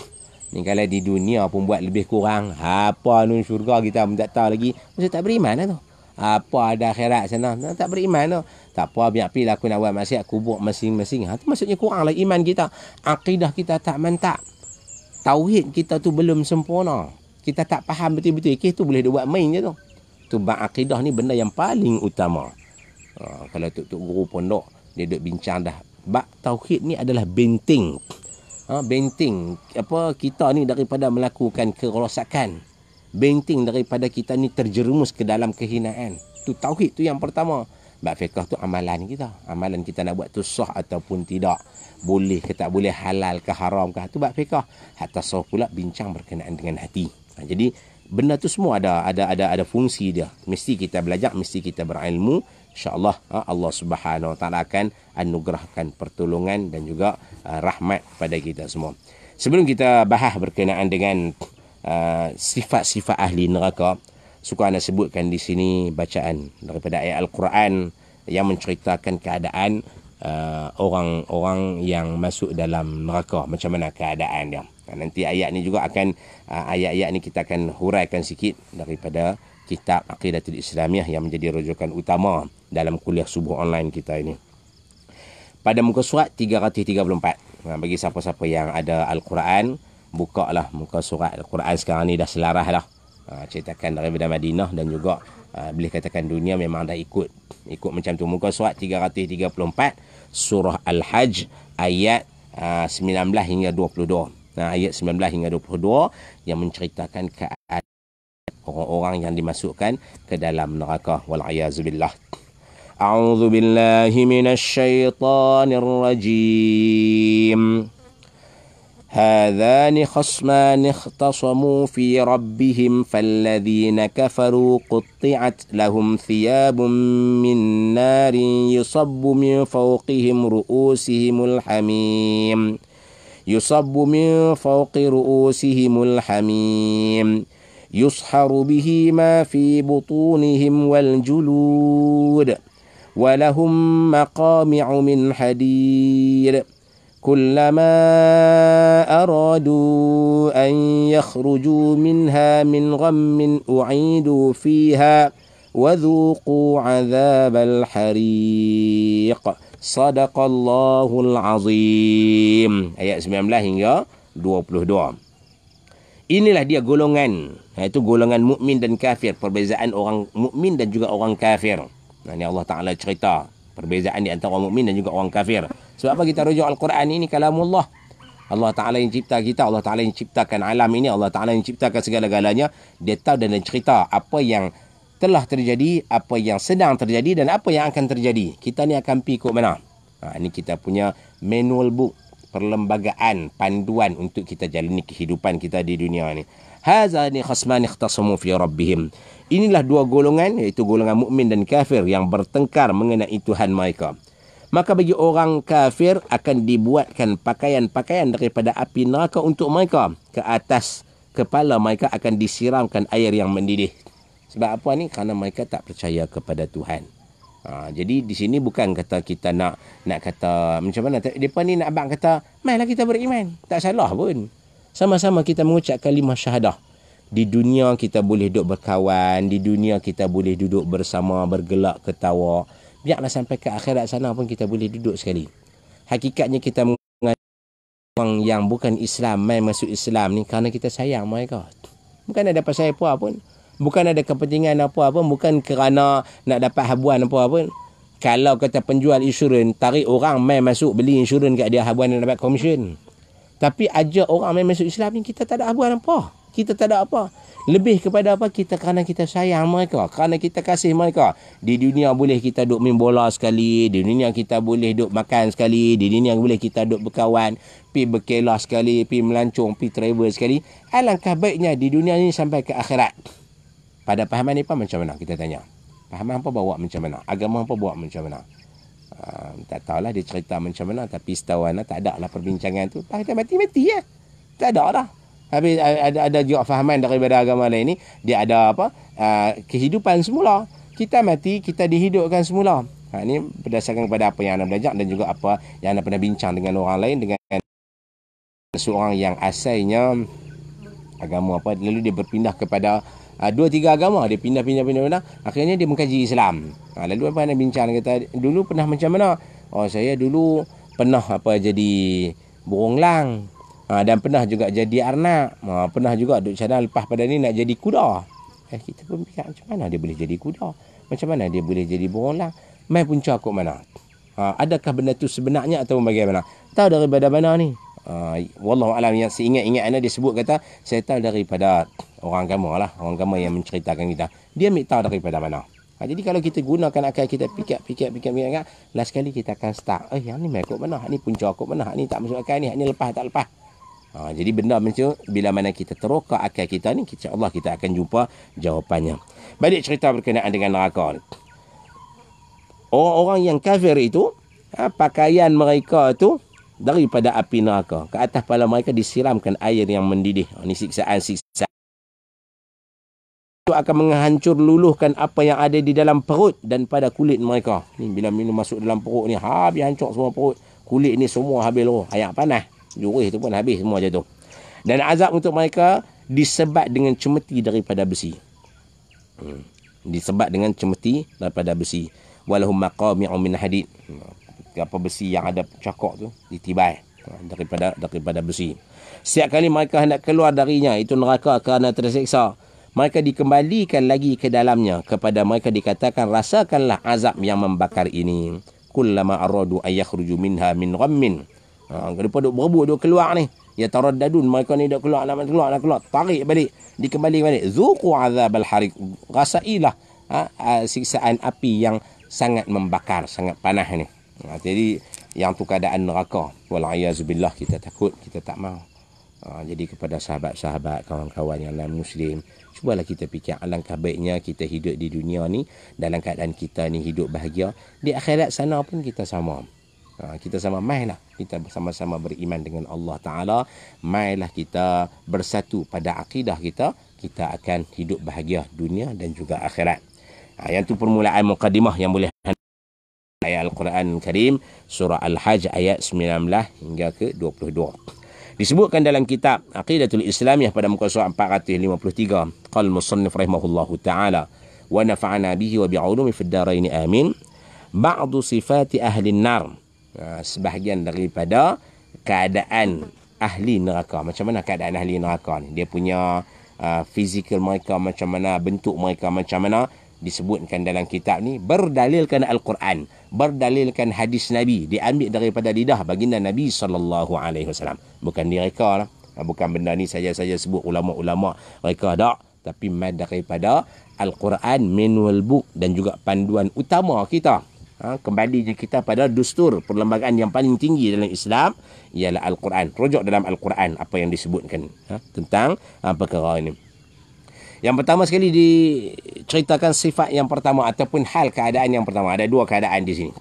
ni kalau di dunia pun buat lebih kurang apa nun syurga kita pun tak tahu lagi mesti tak beriman lah tu apa ada akhirat sana tak beriman tu tak apa biar pergi lah aku nak buat masyarakat buat masing-masing Itu ha, tu maksudnya kuranglah iman kita akidah kita tak mantap tauhid kita tu belum sempurna kita tak faham betul-betul ikh tu boleh dia buat main je tu tu bab akidah ni benda yang paling utama. Ha, kalau tu tu guru pondok dia duk bincang dah bab tauhid ni adalah benting. Ha, benting apa kita ni daripada melakukan kerosakan. Benting daripada kita ni terjerumus ke dalam kehinaan. Tu tauhid tu yang pertama. Bab fiqh tu amalan kita. Amalan kita nak buat tu sah ataupun tidak. Boleh ke tak boleh halal ke haram ke. Ha, tu bab fiqh. Hatta sah pula bincang berkenaan dengan hati. Ha, jadi benda tu semua ada ada ada ada fungsi dia mesti kita belajar mesti kita berilmu insyaallah ha, Allah Subhanahu wa taala akan anugerahkan pertolongan dan juga ha, rahmat pada kita semua sebelum kita bahas berkenaan dengan ha, sifat-sifat uh, ahli neraka suka anda sebutkan di sini bacaan daripada ayat al-Quran yang menceritakan keadaan orang-orang uh, yang masuk dalam neraka macam mana keadaan dia Nanti ayat ni juga akan ah, ayat-ayat ni kita akan huraikan sikit daripada kitab Aqidatul Islamiah yang menjadi rujukan utama dalam kuliah subuh online kita ini. Pada muka surat 334. Ah, bagi siapa-siapa yang ada Al-Quran, bukalah muka surat Al-Quran sekarang ni dah selarah lah. Ah, ceritakan daripada Madinah dan juga boleh katakan dunia memang dah ikut ikut macam tu muka surat 334 surah Al-Hajj ayat 19 hingga 22. Nah ayat 19 hingga 22 yang menceritakan keadaan orang-orang yang dimasukkan ke dalam neraka wal ayazubillah a'udzu billahi minasyaitonir rajim هذان خصمان اختصموا fi Rabbihim, فالذين kafaru قطعت لهم ثياب min نار يصب من فوقهم رؤوسهم الحميم يصب من فوق رؤوسهم الحميم يصحر به ما في بطونهم والجلود ولهم مقامع من حديد كلما أرادوا أن يخرجوا منها من غم أعيدوا فيها وذوقوا عذاب الحريق Sadaqallahul Azim. Ayat 19 hingga 22. Inilah dia golongan. Ha, itu golongan mukmin dan kafir. Perbezaan orang mukmin dan juga orang kafir. Nah, ha, ini Allah Ta'ala cerita. Perbezaan di antara orang mukmin dan juga orang kafir. Sebab apa kita rujuk Al-Quran ini? Kalamullah. Allah Ta'ala yang cipta kita. Allah Ta'ala yang ciptakan alam ini. Allah Ta'ala yang ciptakan segala-galanya. Dia tahu dan dia cerita apa yang telah terjadi, apa yang sedang terjadi dan apa yang akan terjadi. Kita ni akan pergi ke mana? Ha, ini kita punya manual book perlembagaan panduan untuk kita jalani kehidupan kita di dunia ini. Hazani khasman ikhtasamu fi rabbihim. Inilah dua golongan iaitu golongan mukmin dan kafir yang bertengkar mengenai Tuhan mereka. Maka bagi orang kafir akan dibuatkan pakaian-pakaian daripada api neraka untuk mereka. Ke atas kepala mereka akan disiramkan air yang mendidih. Sebab apa ni? Kerana mereka tak percaya kepada Tuhan. Ha, jadi di sini bukan kata kita nak nak kata macam mana. Depan ni nak abang kata, mainlah kita beriman. Tak salah pun. Sama-sama kita mengucap lima syahadah. Di dunia kita boleh duduk berkawan. Di dunia kita boleh duduk bersama, bergelak, ketawa. Biarlah sampai ke akhirat sana pun kita boleh duduk sekali. Hakikatnya kita orang yang bukan Islam main masuk Islam ni kerana kita sayang mereka. Bukan ada pasal apa pun bukan ada kepentingan apa-apa bukan kerana nak dapat habuan apa-apa kalau kata penjual insurans tarik orang main masuk beli insurans kat dia habuan dan dapat komisen tapi ajak orang main masuk Islam ni kita tak ada habuan apa kita tak ada apa lebih kepada apa kita kerana kita sayang mereka kerana kita kasih mereka di dunia boleh kita duduk main bola sekali di dunia kita boleh duduk makan sekali di dunia boleh kita duduk berkawan pi berkelah sekali pi melancong pi travel sekali alangkah baiknya di dunia ni sampai ke akhirat pada pahaman ni pun macam mana kita tanya. Pahaman apa bawa macam mana? Agama apa bawa macam mana? Uh, tak tahulah dia cerita macam mana tapi setahu ana tak ada lah perbincangan tu. Pak mati-mati ya. Tak ada lah. Habis ada ada juga fahaman daripada agama lain ni dia ada apa? Uh, kehidupan semula. Kita mati, kita dihidupkan semula. Ha, ini berdasarkan kepada apa yang anda belajar dan juga apa yang anda pernah bincang dengan orang lain dengan seorang yang asalnya agama apa lalu dia berpindah kepada uh, dua tiga agama dia pindah pindah pindah, pindah. akhirnya dia mengkaji Islam ha, lalu apa nak bincang kata dulu pernah macam mana oh saya dulu pernah apa jadi burung lang ha, dan pernah juga jadi arnak ha, pernah juga duk sana lepas pada ni nak jadi kuda eh, kita pun fikir macam mana dia boleh jadi kuda macam mana dia boleh jadi burung lang main punca kok mana ha, adakah benda tu sebenarnya atau bagaimana tahu daripada mana ni Ah, wallahu alam yang seingat-ingat ana dia sebut kata tahu daripada orang kamu, lah orang kamu yang menceritakan kita dia ambil tahu daripada mana ha, jadi kalau kita gunakan akal kita pikir pikir pikir pikir kan last sekali kita akan start eh yang ni mai mana ni punca kok mana ni tak masuk akal ni ni lepas tak lepas ha, jadi benda macam bila mana kita teroka akal kita ni Allah kita akan jumpa jawapannya balik cerita berkenaan dengan neraka orang-orang yang kafir itu ha, pakaian mereka tu daripada api neraka. Ke atas kepala mereka disiramkan air yang mendidih. Ini oh, siksaan-siksaan. Itu akan menghancur luluhkan apa yang ada di dalam perut dan pada kulit mereka. Ini bila minum masuk dalam perut ni habis hancur semua perut. Kulit ni semua habis roh. Ayak panah. Jurih tu pun habis semua tu. Dan azab untuk mereka disebat dengan cemeti daripada besi. Hmm. Disebat dengan cemeti daripada besi. Walahum maqami'u min hadid. Hmm apa besi yang ada cakok tu ditibai eh. daripada daripada besi. Setiap kali mereka hendak keluar darinya itu neraka kerana tersiksa. Mereka dikembalikan lagi ke dalamnya kepada mereka dikatakan rasakanlah azab yang membakar ini. Kullama aradu ayakhruju minha min ghammin. Ha, mereka duk berebut duk keluar ni. Ya taraddadun mereka ni duk keluar nak keluar nak keluar tarik balik dikembali balik. Zuqu azabal harik. Rasailah ha, ha siksaan api yang sangat membakar, sangat panah ni. Ha, jadi yang tu keadaan neraka. Walayazubillah kita takut, kita tak mau. Ha, jadi kepada sahabat-sahabat, kawan-kawan yang lain Muslim. Cubalah kita fikir alangkah baiknya kita hidup di dunia ni. Dalam keadaan kita ni hidup bahagia. Di akhirat sana pun kita sama. Ha, kita sama mailah kita bersama-sama beriman dengan Allah Ta'ala Mailah kita bersatu pada akidah kita Kita akan hidup bahagia dunia dan juga akhirat ha, Yang tu permulaan mukadimah yang boleh Al-Quran Karim Surah Al-Hajj ayat 19 hingga ke 22 Disebutkan dalam kitab Aqidatul Islamiyah pada muka surat 453 Qal musannif rahimahullahu ta'ala Wa nafa'ana bihi wa bi'ulumi fiddaraini amin Ba'du sifat ahli nar ha, Sebahagian daripada keadaan ahli neraka Macam mana keadaan ahli neraka ni Dia punya uh, ha, physical mereka macam mana Bentuk mereka macam mana disebutkan dalam kitab ni berdalilkan al-Quran, berdalilkan hadis Nabi diambil daripada lidah baginda Nabi sallallahu alaihi wasallam. Bukan mereka lah. Ah, bukan benda ni saja-saja sebut ulama-ulama. Mereka dak tapi mad daripada al-Quran manual book dan juga panduan utama kita. Ha, kembali je kita pada dustur perlembagaan yang paling tinggi dalam Islam ialah Al-Quran. Rujuk dalam Al-Quran apa yang disebutkan ha, tentang ha, perkara ini. Yang pertama sekali diceritakan sifat yang pertama ataupun hal keadaan yang pertama. Ada dua keadaan di sini.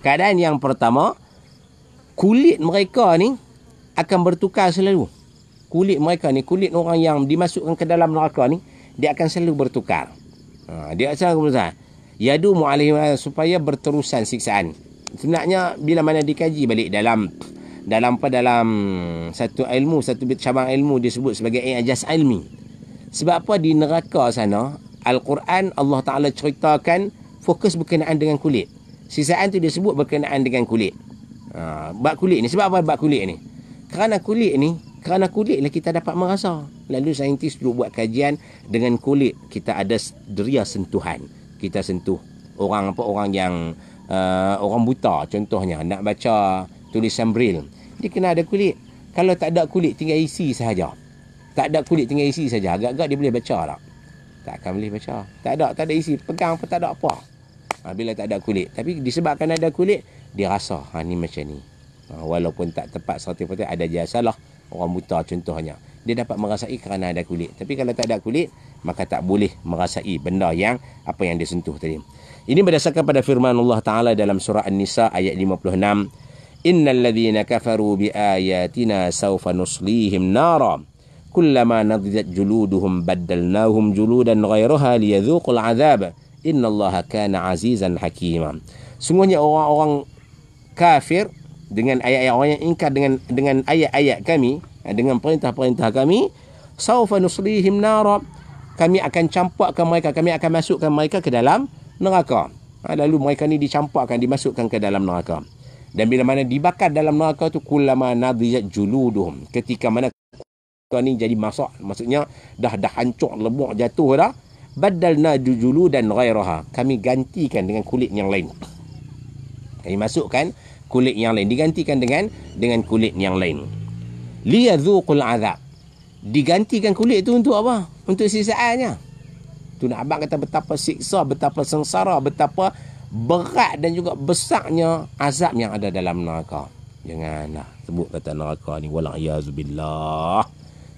Keadaan yang pertama, kulit mereka ni akan bertukar selalu. Kulit mereka ni, kulit orang yang dimasukkan ke dalam neraka ni, dia akan selalu bertukar. Ha, dia akan selalu bertukar. Yadu mualim eh, supaya berterusan siksaan. Sebenarnya, bila mana dikaji balik dalam dalam apa dalam satu ilmu satu cabang ilmu disebut sebagai ajas ilmi sebab apa di neraka sana, Al-Quran Allah Ta'ala ceritakan fokus berkenaan dengan kulit. Sisaan tu dia sebut berkenaan dengan kulit. Ha, bak kulit ni. Sebab apa bak kulit ni? Kerana kulit ni, kerana kulit lah kita dapat merasa. Lalu saintis dulu buat kajian dengan kulit. Kita ada deria sentuhan. Kita sentuh orang apa orang yang uh, orang buta contohnya nak baca tulisan braille dia kena ada kulit kalau tak ada kulit tinggal isi sahaja tak ada kulit tengah isi saja. Agak-agak dia boleh baca tak? Tak akan boleh baca. Tak ada, tak ada isi. Pegang pun tak ada apa. Ha, bila tak ada kulit. Tapi disebabkan ada kulit, dia rasa. Ha, ni macam ni. Ha, walaupun tak tepat 100% ada jasa lah. Orang buta contohnya. Dia dapat merasai kerana ada kulit. Tapi kalau tak ada kulit, maka tak boleh merasai benda yang apa yang dia sentuh tadi. Ini berdasarkan pada firman Allah Ta'ala dalam surah An-Nisa ayat 56. Innal ladhina kafaru bi ayatina sawfa nuslihim naram. كلما نضجت جلودهم بدلناهم جلودا غيرها ليذوقوا العذاب إن الله كان عزيزا حكيما Sungguhnya orang-orang kafir dengan ayat-ayat orang yang ingkar dengan dengan ayat-ayat kami eh, dengan perintah-perintah kami saufa nuslihim nara kami akan campakkan mereka kami akan masukkan mereka ke dalam neraka ha, lalu mereka ni dicampakkan dimasukkan ke dalam neraka dan bila mana dibakar dalam neraka tu kullama nadhijat juluduhum ketika mana mereka ni jadi masak. Maksudnya dah dah hancur lemak jatuh dah. Badalna julu dan ghairaha. Kami gantikan dengan kulit yang lain. Kami masukkan kulit yang lain digantikan dengan dengan kulit yang lain. Liyadhuqul azab. Digantikan kulit tu untuk apa? Untuk sisaannya. Tu nak abang kata betapa siksa, betapa sengsara, betapa berat dan juga besarnya azab yang ada dalam neraka. Janganlah sebut kata neraka ni wala yazbillah.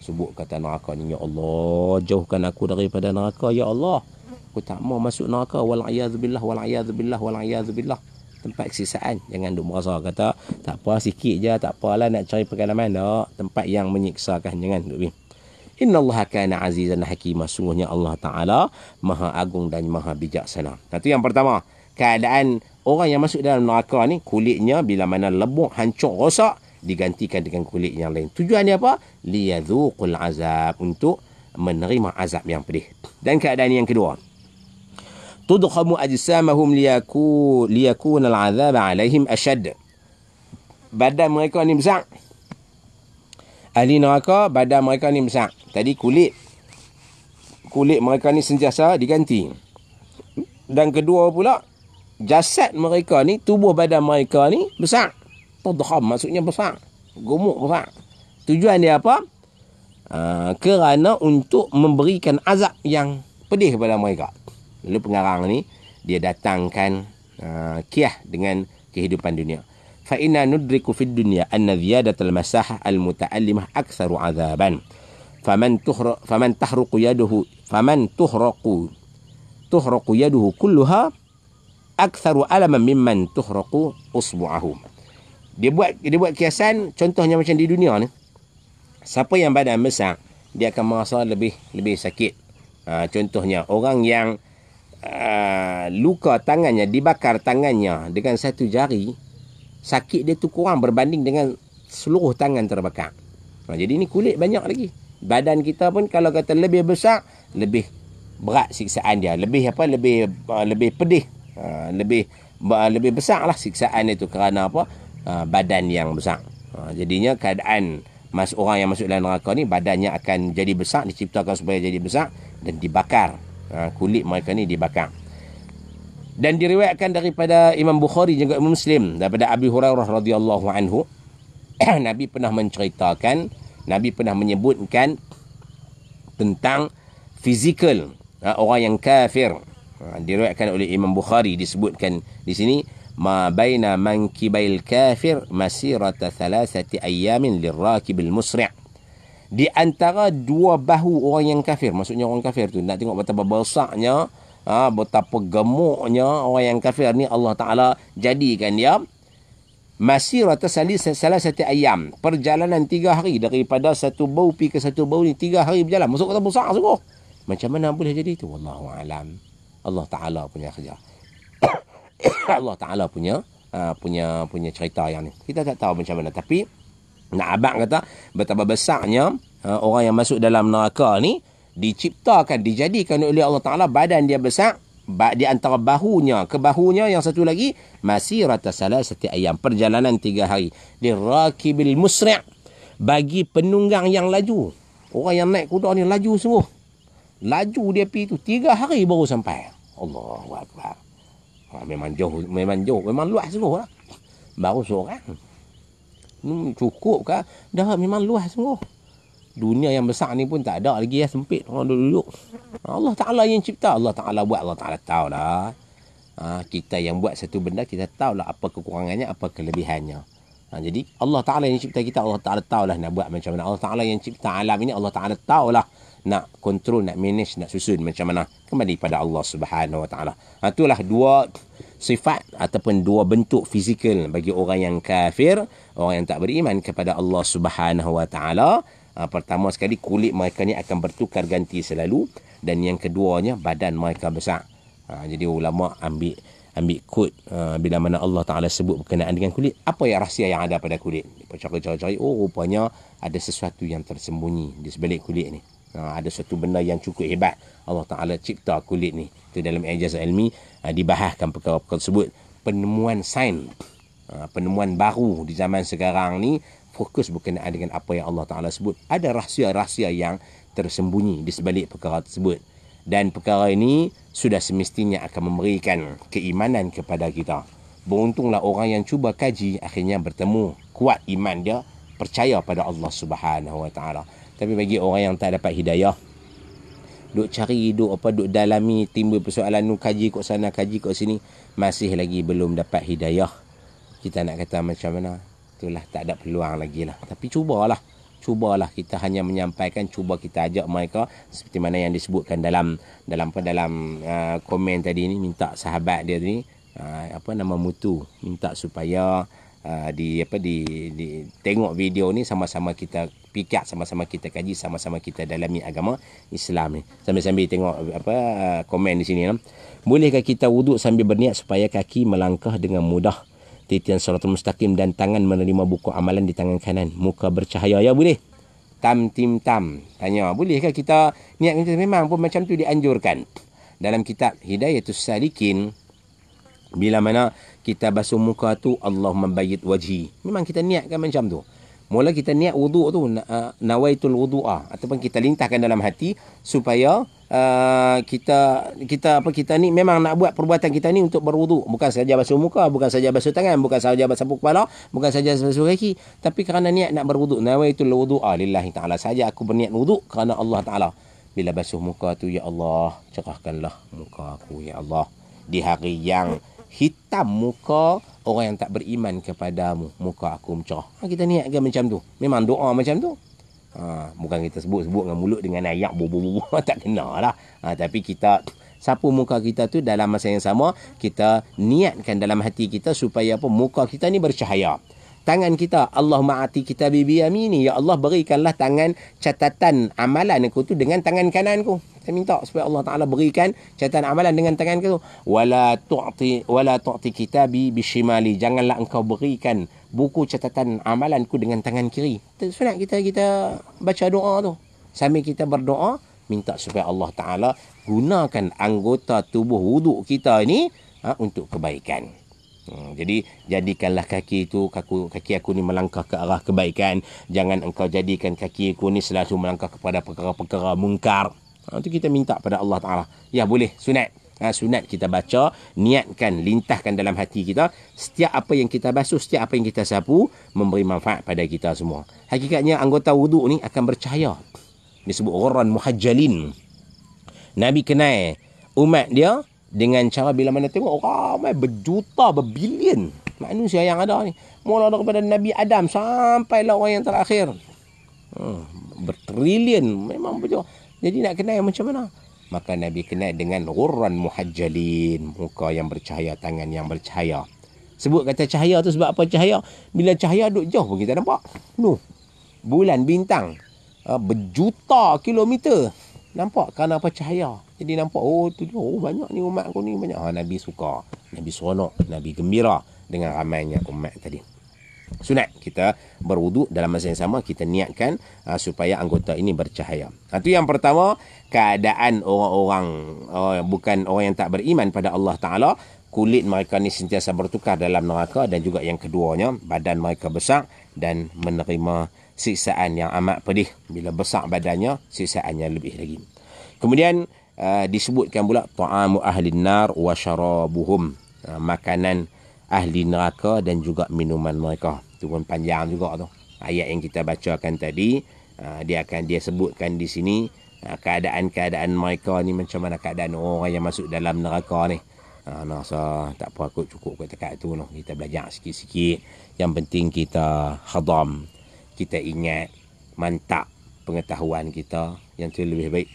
Sebut kata neraka ni Ya Allah Jauhkan aku daripada neraka Ya Allah Aku tak mau masuk neraka Wal'ayazubillah Wal'ayazubillah Wal'ayazubillah Tempat kesiksaan Jangan duk merasa Kata tak apa sikit je Tak apalah nak cari pengalaman mana. Tempat yang menyiksakan Jangan duk bin Inna Allah kana azizan hakimah Sungguhnya Allah Ta'ala Maha agung dan maha bijaksana Itu yang pertama Keadaan orang yang masuk dalam neraka ni Kulitnya bila mana lebur hancur rosak digantikan dengan kulit yang lain. Tujuannya apa? Liyadhuqul azab untuk menerima azab yang pedih. Dan keadaan yang kedua. Tudkhamu ajsamahum liyaku liyakun al-azab alaihim ashad. Badan mereka ni besar. Ahli neraka badan mereka ni besar. Tadi kulit kulit mereka ni sentiasa diganti. Dan kedua pula jasad mereka ni tubuh badan mereka ni besar. Tadham maksudnya besar. Gomuk besar. Tujuan dia apa? Ha, kerana untuk memberikan azab yang pedih kepada mereka. Lalu pengarang ni dia datangkan ha, kiah dengan kehidupan dunia. Fa inna nudriku fid dunya anna al masahah al muta'allimah akthar azaban. Faman tuhra faman tahruqu yaduhu faman tuhraqu tuhraqu yaduhu kulluha akthar alaman mimman tuhraqu usbu'ahum. Dia buat dia buat kiasan contohnya macam di dunia ni. Siapa yang badan besar, dia akan merasa lebih lebih sakit. Ha, contohnya orang yang Uh, luka tangannya dibakar tangannya dengan satu jari sakit dia tu kurang berbanding dengan seluruh tangan terbakar nah, ha, jadi ni kulit banyak lagi badan kita pun kalau kata lebih besar lebih berat siksaan dia lebih apa lebih uh, lebih pedih uh, lebih uh, lebih besar lah siksaan itu kerana apa Ah, badan yang besar. Ha, jadinya keadaan mas orang yang masuk dalam neraka ni badannya akan jadi besar diciptakan supaya jadi besar dan dibakar. Ha, kulit mereka ni dibakar. Dan diriwayatkan daripada Imam Bukhari juga Imam Muslim daripada Abi Hurairah radhiyallahu anhu Nabi pernah menceritakan, Nabi pernah menyebutkan tentang fizikal orang yang kafir. diriwayatkan oleh Imam Bukhari disebutkan di sini ma baina mankibail kafir masirata thalathati ayyamin lirakibil musri' di antara dua bahu orang yang kafir maksudnya orang kafir tu nak tengok betapa besarnya ha, betapa gemuknya orang yang kafir ni Allah Taala jadikan dia masirata thalathati ayyam perjalanan tiga hari daripada satu bau pi ke satu bau ni tiga hari berjalan maksud kata besar sungguh macam mana boleh jadi tu wallahu alam Allah Taala punya kerja Allah Ta'ala punya uh, punya punya cerita yang ni. Kita tak tahu macam mana. Tapi, nak abang kata, betapa besarnya uh, orang yang masuk dalam neraka ni, diciptakan, dijadikan oleh Allah Ta'ala, badan dia besar, di antara bahunya ke bahunya yang satu lagi masih rata salah setiap ayam perjalanan tiga hari di rakibil musri' bagi penunggang yang laju orang yang naik kuda ni laju semua laju dia pergi tu tiga hari baru sampai Allahuakbar memang jauh memang jauh memang luas sungguh lah. baru seorang ni hmm, cukup kah dah memang luas sungguh dunia yang besar ni pun tak ada lagi ya sempit orang duduk Allah Ta'ala yang cipta Allah Ta'ala buat Allah Ta'ala tahu lah ha, kita yang buat satu benda kita tahu lah apa kekurangannya apa kelebihannya ha, jadi Allah Ta'ala yang cipta kita Allah Ta'ala tahu lah nak buat macam mana Allah Ta'ala yang cipta alam ini Allah Ta'ala tahu lah nak kontrol nak manage nak susun macam mana kembali pada Allah Subhanahu Wa Taala ha, itulah dua sifat ataupun dua bentuk fizikal bagi orang yang kafir orang yang tak beriman kepada Allah Subhanahu Wa Taala ha, pertama sekali kulit mereka ni akan bertukar ganti selalu dan yang keduanya badan mereka besar ha, jadi ulama ambil ambil kod uh, bila mana Allah Taala sebut berkenaan dengan kulit apa yang rahsia yang ada pada kulit cari-cari oh rupanya ada sesuatu yang tersembunyi di sebalik kulit ni ha, ada satu benda yang cukup hebat Allah Taala cipta kulit ni itu dalam ejas ilmi ha, dibahaskan perkara-perkara tersebut penemuan sains ha, penemuan baru di zaman sekarang ni fokus berkenaan dengan apa yang Allah Taala sebut ada rahsia-rahsia yang tersembunyi di sebalik perkara tersebut dan perkara ini sudah semestinya akan memberikan keimanan kepada kita beruntunglah orang yang cuba kaji akhirnya bertemu kuat iman dia percaya pada Allah Subhanahu wa taala tapi bagi orang yang tak dapat hidayah Duk cari, duk apa, duk dalami Timbul persoalan nu kaji kot sana, kaji kot sini Masih lagi belum dapat hidayah Kita nak kata macam mana Itulah tak ada peluang lagi lah Tapi cubalah cubalah kita hanya menyampaikan cuba kita ajak mereka seperti mana yang disebutkan dalam dalam apa dalam uh, komen tadi ni minta sahabat dia ni uh, apa nama mutu minta supaya Ah, di apa di, di tengok video ni sama-sama kita pikat sama-sama kita kaji sama-sama kita dalami agama Islam ni sambil-sambil tengok apa ah, komen di sini lah. bolehkah kita wuduk sambil berniat supaya kaki melangkah dengan mudah titian solat mustaqim dan tangan menerima buku amalan di tangan kanan muka bercahaya ya boleh tam tim tam tanya bolehkah kita niat kita memang pun macam tu dianjurkan dalam kitab hidayatus salikin bila mana kita basuh muka tu Allah membayit wajhi. Memang kita niatkan macam tu. Mula kita niat wudu tu nawaitul wudu'a ataupun kita lintahkan dalam hati supaya uh, kita kita apa kita ni memang nak buat perbuatan kita ni untuk berwudu. bukan saja basuh muka bukan saja basuh tangan bukan saja basuh kepala bukan saja basuh kaki tapi kerana niat nak berwudu, nawaitul wuduah. lillahi taala saja aku berniat wudu kerana Allah taala bila basuh muka tu ya Allah cerahkanlah muka aku ya Allah di hari yang hitam muka orang yang tak beriman kepadamu muka aku mencerah ha, kita niatkan macam tu memang doa macam tu ha, bukan kita sebut-sebut dengan mulut dengan ayak tak kena lah ha, tapi kita sapu muka kita tu dalam masa yang sama kita niatkan dalam hati kita supaya apa muka kita ni bercahaya tangan kita Allah ma'ati kita bibi amini ya Allah berikanlah tangan catatan amalan aku tu dengan tangan kananku saya minta supaya Allah Taala berikan catatan amalan dengan tangan aku wala tu'ti wala kita bi bishimali janganlah engkau berikan buku catatan amalan aku dengan tangan kiri sunat kita kita baca doa tu sambil kita berdoa minta supaya Allah Taala gunakan anggota tubuh wuduk kita ini ha, untuk kebaikan Hmm, jadi jadikanlah kaki itu kaku, kaki aku ni melangkah ke arah kebaikan jangan engkau jadikan kaki aku ni selalu melangkah kepada perkara-perkara mungkar ha, itu kita minta pada Allah Taala ya boleh sunat ha, sunat kita baca niatkan lintahkan dalam hati kita setiap apa yang kita basuh setiap apa yang kita sapu memberi manfaat pada kita semua hakikatnya anggota wudhu ni akan bercahaya disebut orang muhajjalin nabi kenai umat dia dengan cara bila mana tengok ramai berjuta berbilion manusia yang ada ni mula daripada Nabi Adam sampai lah orang yang terakhir hmm, bertrilion memang berjuta jadi nak kenal macam mana maka Nabi kenal dengan ghurran muhajjalin muka yang bercahaya tangan yang bercahaya sebut kata cahaya tu sebab apa cahaya bila cahaya duduk jauh pun kita nampak Nuh. bulan bintang ah, berjuta kilometer nampak kerana apa cahaya jadi nampak oh tu oh banyak ni umat aku ni banyak. Ha, Nabi suka. Nabi seronok, Nabi gembira dengan ramainya umat tadi. Sunat kita berwuduk dalam masa yang sama kita niatkan uh, supaya anggota ini bercahaya. Itu ah, yang pertama keadaan orang-orang uh, bukan orang yang tak beriman pada Allah Taala kulit mereka ni sentiasa bertukar dalam neraka dan juga yang keduanya badan mereka besar dan menerima siksaan yang amat pedih bila besar badannya siksaannya lebih lagi. Kemudian Ah, disebutkan pula ta'amu ahli nar wa syarabuhum uh, makanan ahli neraka dan juga minuman mereka tu pun panjang juga tu ayat yang kita bacakan tadi uh, dia akan dia sebutkan di sini keadaan-keadaan uh, mereka ni macam mana keadaan orang yang masuk dalam neraka ni Ha, nak rasa tak apa aku cukup aku tekat tu no. Kita belajar sikit-sikit Yang penting kita khadam Kita ingat Mantap pengetahuan kita Yang tu lebih baik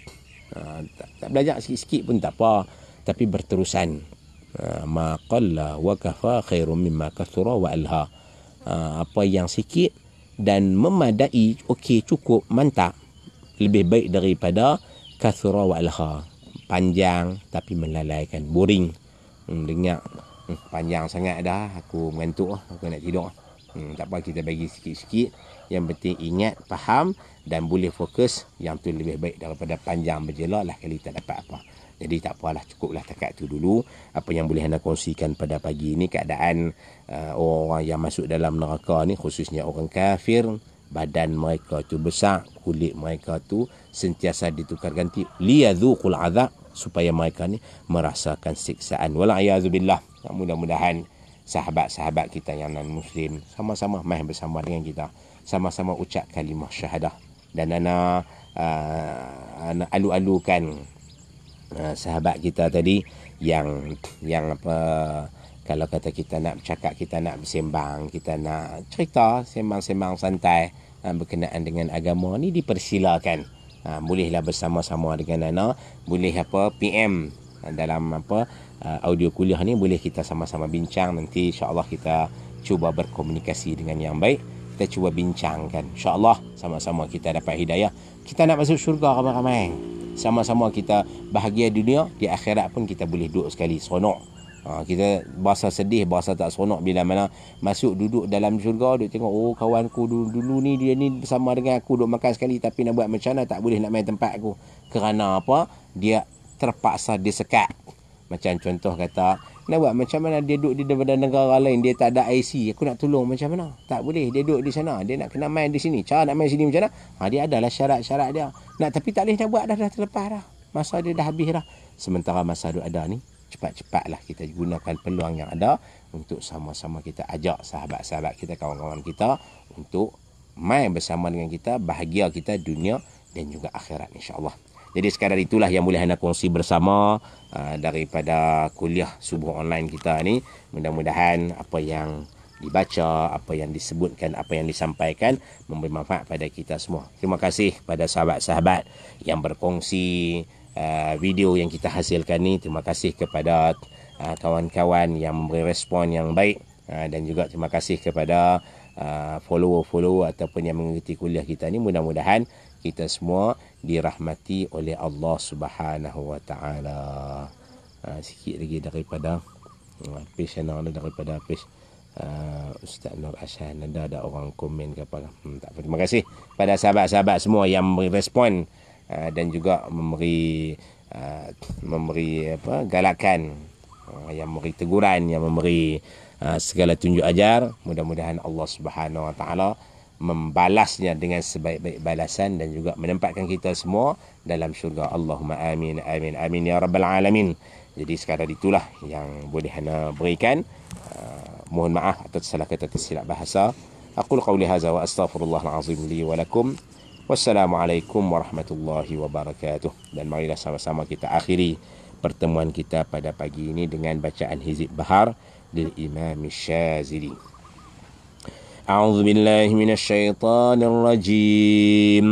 Ah, tak, tak belajar sikit-sikit pun tak apa tapi berterusan ah, ma qalla wa kafa khairum mimma kathura wa alha ah, apa yang sikit dan memadai okey cukup mantap lebih baik daripada kathura wa alha panjang tapi melalaikan boring hmm, dengar hmm, panjang sangat dah aku mengantuk aku nak tidur hmm, tak apa kita bagi sikit-sikit yang penting ingat faham dan boleh fokus yang tu lebih baik daripada panjang berjelak lah kali tak dapat apa jadi tak apalah cukuplah takat tu dulu apa yang boleh anda kongsikan pada pagi ini keadaan uh, orang-orang yang masuk dalam neraka ni khususnya orang kafir badan mereka tu besar kulit mereka tu sentiasa ditukar ganti liyadhuqul azab supaya mereka ni merasakan siksaan wal a'yazubillah mudah-mudahan sahabat-sahabat kita yang non muslim sama-sama mai bersama dengan kita sama-sama ucap kalimah syahadah dan Nana uh, ah, alu-alukan uh, sahabat kita tadi yang yang apa kalau kata kita nak bercakap kita nak bersembang kita nak cerita sembang-sembang santai uh, berkenaan dengan agama ni dipersilakan uh, bolehlah bersama-sama dengan Nana boleh apa PM dalam apa audio kuliah ni boleh kita sama-sama bincang nanti insyaallah kita cuba berkomunikasi dengan yang baik kita cuba bincangkan. InsyaAllah sama-sama kita dapat hidayah. Kita nak masuk syurga ramai-ramai. Sama-sama kita bahagia dunia, di akhirat pun kita boleh duduk sekali. Seronok. Ha, kita bahasa sedih, bahasa tak seronok bila mana masuk duduk dalam syurga, duduk tengok, oh kawan ku dulu, dulu ni dia ni bersama dengan aku duduk makan sekali tapi nak buat macam mana tak boleh nak main tempat aku. Kerana apa? Dia terpaksa disekat. Macam contoh kata, Kena buat macam mana dia duduk di daripada negara lain Dia tak ada IC Aku nak tolong macam mana Tak boleh Dia duduk di sana Dia nak kena main di sini Cara nak main sini macam mana ha, Dia adalah syarat-syarat dia Nak tapi tak boleh dah buat dah, dah terlepas dah Masa dia dah habis dah Sementara masa duduk ada ni Cepat-cepatlah kita gunakan peluang yang ada Untuk sama-sama kita ajak sahabat-sahabat kita Kawan-kawan kita Untuk main bersama dengan kita Bahagia kita dunia dan juga akhirat insyaAllah jadi sekadar itulah yang boleh anda kongsi bersama uh, daripada kuliah subuh online kita ni. Mudah-mudahan apa yang dibaca, apa yang disebutkan, apa yang disampaikan memberi manfaat pada kita semua. Terima kasih pada sahabat-sahabat yang berkongsi uh, video yang kita hasilkan ni. Terima kasih kepada uh, kawan-kawan uh, yang memberi respon yang baik uh, dan juga terima kasih kepada uh, follower-follower uh, ataupun yang mengikuti kuliah kita ni. Mudah-mudahan kita semua dirahmati oleh Allah Subhanahu Wa Taala. Ah, sikit lagi daripada ah, page channel ni daripada pes. Uh, ah, Ustaz Nur Ashan ada ada orang komen ke apa lah. hmm, tak apa. terima kasih pada sahabat-sahabat semua yang memberi respon uh, dan juga memberi uh, memberi apa galakan uh, yang memberi teguran yang memberi uh, segala tunjuk ajar mudah-mudahan Allah Subhanahu Wa Taala membalasnya dengan sebaik-baik balasan dan juga menempatkan kita semua dalam syurga Allahumma amin amin amin ya rabbal alamin jadi sekarang itulah yang boleh hana berikan uh, mohon maaf atas salah kata tersilap bahasa aku qawli hadza wa astaghfirullah alazim li wa lakum wassalamualaikum warahmatullahi wabarakatuh dan marilah sama-sama kita akhiri pertemuan kita pada pagi ini dengan bacaan hizib bahar dari imam syazili أعوذ بالله من الشيطان الرجيم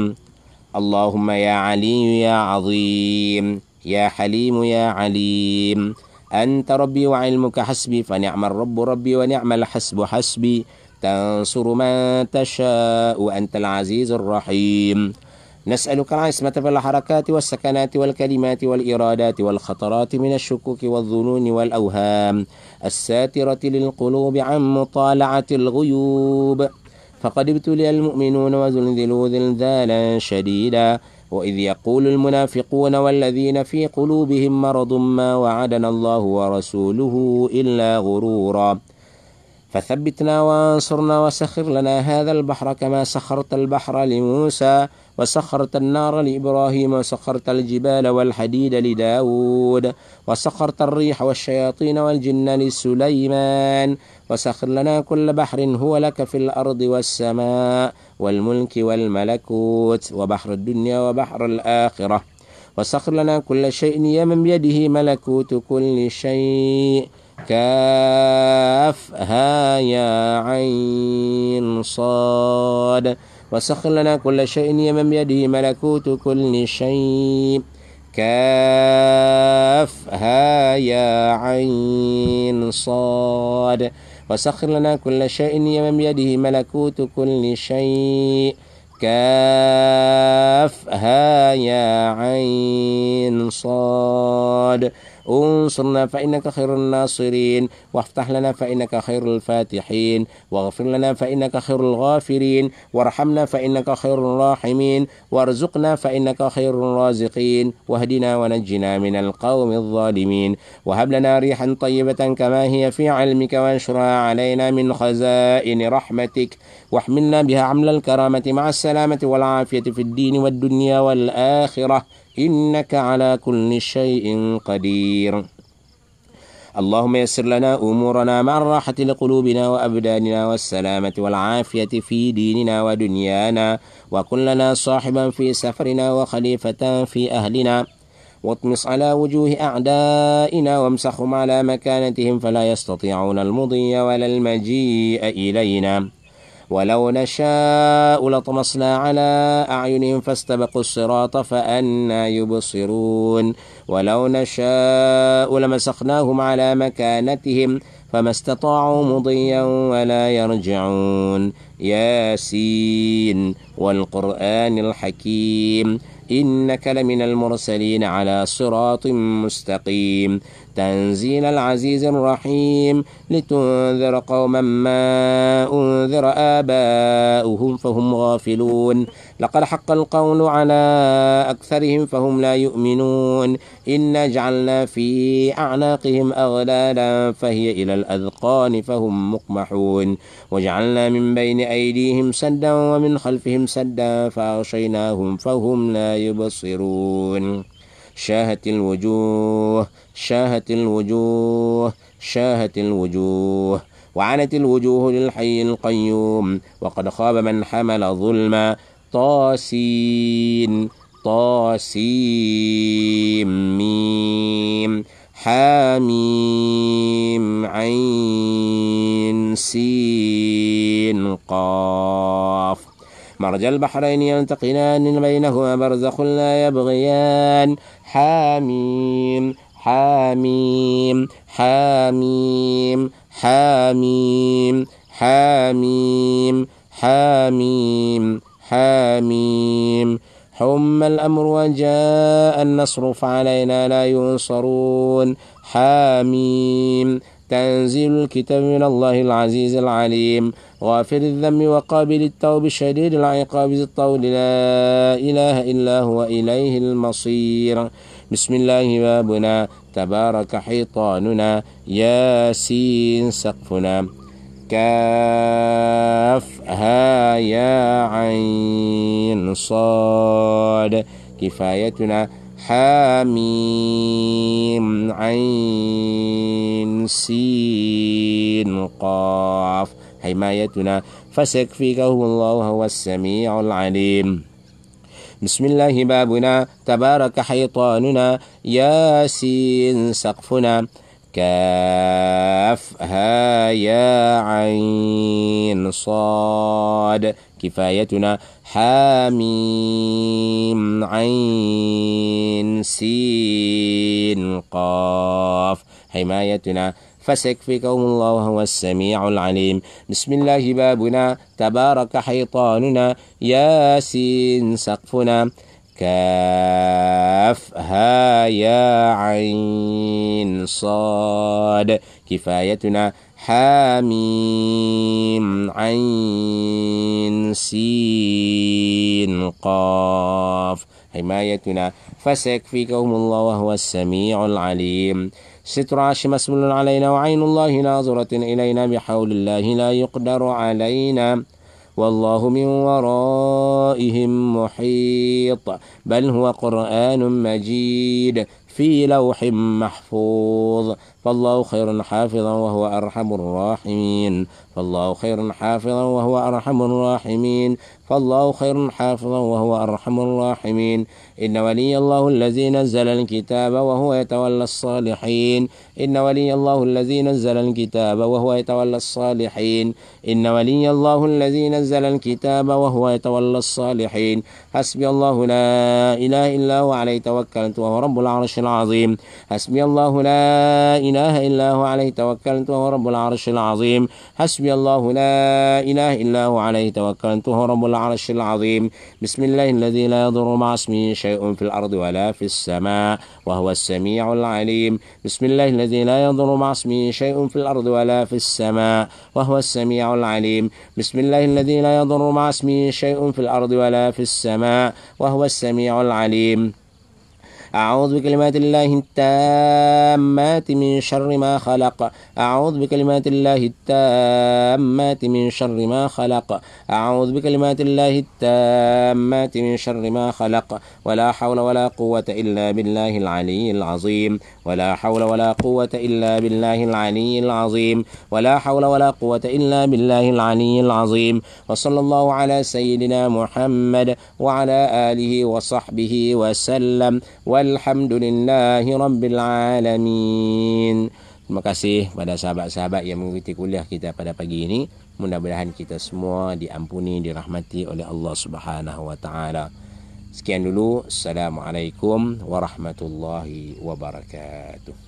اللهم يا علي يا عظيم يا حليم يا عليم أنت ربي وعلمك حسبي فنعم الرب ربي ونعم الحسب حسبي تنصر من تشاء أنت العزيز الرحيم نسألك العصمة في الحركات والسكنات والكلمات والإرادات والخطرات من الشكوك والظنون والأوهام الساترة للقلوب عن مطالعة الغيوب فقد ابتلي المؤمنون وزلزلوا زلزالا شديدا وإذ يقول المنافقون والذين في قلوبهم مرض ما وعدنا الله ورسوله إلا غرورا فثبتنا وانصرنا وسخر لنا هذا البحر كما سخرت البحر لموسى وسخرت النار لإبراهيم وسخرت الجبال والحديد لداود وسخرت الريح والشياطين والجن لسليمان وسخر لنا كل بحر هو لك في الأرض والسماء والملك والملكوت وبحر الدنيا وبحر الآخرة وسخر لنا كل شيء يمن بيده ملكوت كل شيء كافها يا عين صاد وسخر لنا كل شيء يمن بيده ملكوت كل شيء ها يا عين صاد وسخر لنا كل شيء يمن بيده ملكوت كل شيء ها يا عين صاد انصرنا فإنك خير الناصرين وافتح لنا فإنك خير الفاتحين واغفر لنا فإنك خير الغافرين وارحمنا فإنك خير الراحمين وارزقنا فإنك خير الرازقين واهدنا ونجنا من القوم الظالمين وهب لنا ريحا طيبة كما هي في علمك وانشرها علينا من خزائن رحمتك واحملنا بها عمل الكرامة مع السلامة والعافية في الدين والدنيا والآخرة إنك على كل شيء قدير اللهم يسر لنا أمورنا مع الراحة لقلوبنا وأبداننا والسلامة والعافية في ديننا ودنيانا وكن لنا صاحبا في سفرنا وخليفة في أهلنا واطمس على وجوه أعدائنا وامسخهم على مكانتهم فلا يستطيعون المضي ولا المجيء إلينا ولو نشاء لطمسنا على أعينهم فاستبقوا الصراط فأنا يبصرون ولو نشاء لمسخناهم على مكانتهم فما استطاعوا مضيا ولا يرجعون ياسين والقرآن الحكيم إنك لمن المرسلين على صراط مستقيم تنزيل العزيز الرحيم لتنذر قوما ما أنذر آباؤهم فهم غافلون لقد حق القول على أكثرهم فهم لا يؤمنون إنا جعلنا في أعناقهم أغلالا فهي إلى الأذقان فهم مقمحون وجعلنا من بين أيديهم سدا ومن خلفهم سدا فأغشيناهم فهم لا يبصرون شاهت الوجوه شاهت الوجوه شاهت الوجوه وعنت الوجوه للحي القيوم وقد خاب من حمل ظلما طاسين طاسين ميم حاميم عين سين قاف مرج البحرين يلتقيان بينهما برزخ لا يبغيان حاميم حاميم حاميم حاميم حاميم حاميم حاميم حم الأمر وجاء النصر فعلينا لا ينصرون حاميم تنزيل الكتاب من الله العزيز العليم غافر الذنب وقابل التوب شديد العقاب ذي الطول لا إله إلا هو إليه المصير بسم الله بابنا تبارك حيطاننا ياسين سقفنا كاف ها يا عين صاد كفايتنا حاميم عين سين قاف حمايتنا فسيكفيكه الله هو السميع العليم بسم الله بابنا تبارك حيطاننا ياسين سقفنا كاف ها يا عين صاد كفايتنا حاميم عين سين قاف حمايتنا فسيكفيكهم الله وهو السميع العليم بسم الله بابنا تبارك حيطاننا ياسين سقفنا كاف ها يا عين صاد كفايتنا حاميم عين سين قاف حمايتنا فسيكفيكهم الله وهو السميع العليم ستر عاش مسؤول علينا وعين الله ناظرة إلينا بحول الله لا يقدر علينا والله من ورائهم محيط بل هو قرآن مجيد في لوح محفوظ فالله خير حافظا وهو أرحم الراحمين فالله خير حافظا وهو أرحم الراحمين فالله خير حافظا وهو أرحم الراحمين إن ولي الله الذي نزل الكتاب وهو يتولى الصالحين إن ولي الله الذي نزل الكتاب وهو يتولى الصالحين إن ولي الله الذي نزل الكتاب وهو يتولى الصالحين حسبي الله لا إله إلا هو عليه توكلت وهو رب العرش العظيم حسبي الله لا إله إله إلا هو عليه توكلت وهو رب العرش العظيم حسبي الله لا إله إلا هو عليه توكلت وهو رب العرش العظيم بسم الله الذي لا يضر مع اسمه شيء في الأرض ولا في السماء وهو السميع العليم بسم الله الذي لا يضر مع اسمه شيء في الأرض ولا في السماء وهو السميع العليم بسم الله الذي لا يضر مع اسمه شيء في الأرض ولا في السماء وهو السميع العليم أعوذ بكلمات الله التامات من شر ما خلق أعوذ بكلمات الله التامات من شر ما خلق أعوذ بكلمات الله التامات من شر ما خلق ولا حول ولا قوة إلا بالله العلي العظيم ولا حول ولا قوة إلا بالله العلي العظيم ولا حول ولا قوة إلا بالله العلي العظيم وصلى الله على سيدنا محمد وعلى آله وصحبه وسلم والحمد لله رب العالمين Terima kasih pada sahabat-sahabat yang mengikuti kuliah kita pada pagi ini. Mudah-mudahan kita semua diampuni, dirahmati oleh Allah Subhanahu wa taala. Sekian dulu. Assalamualaikum warahmatullahi wabarakatuh.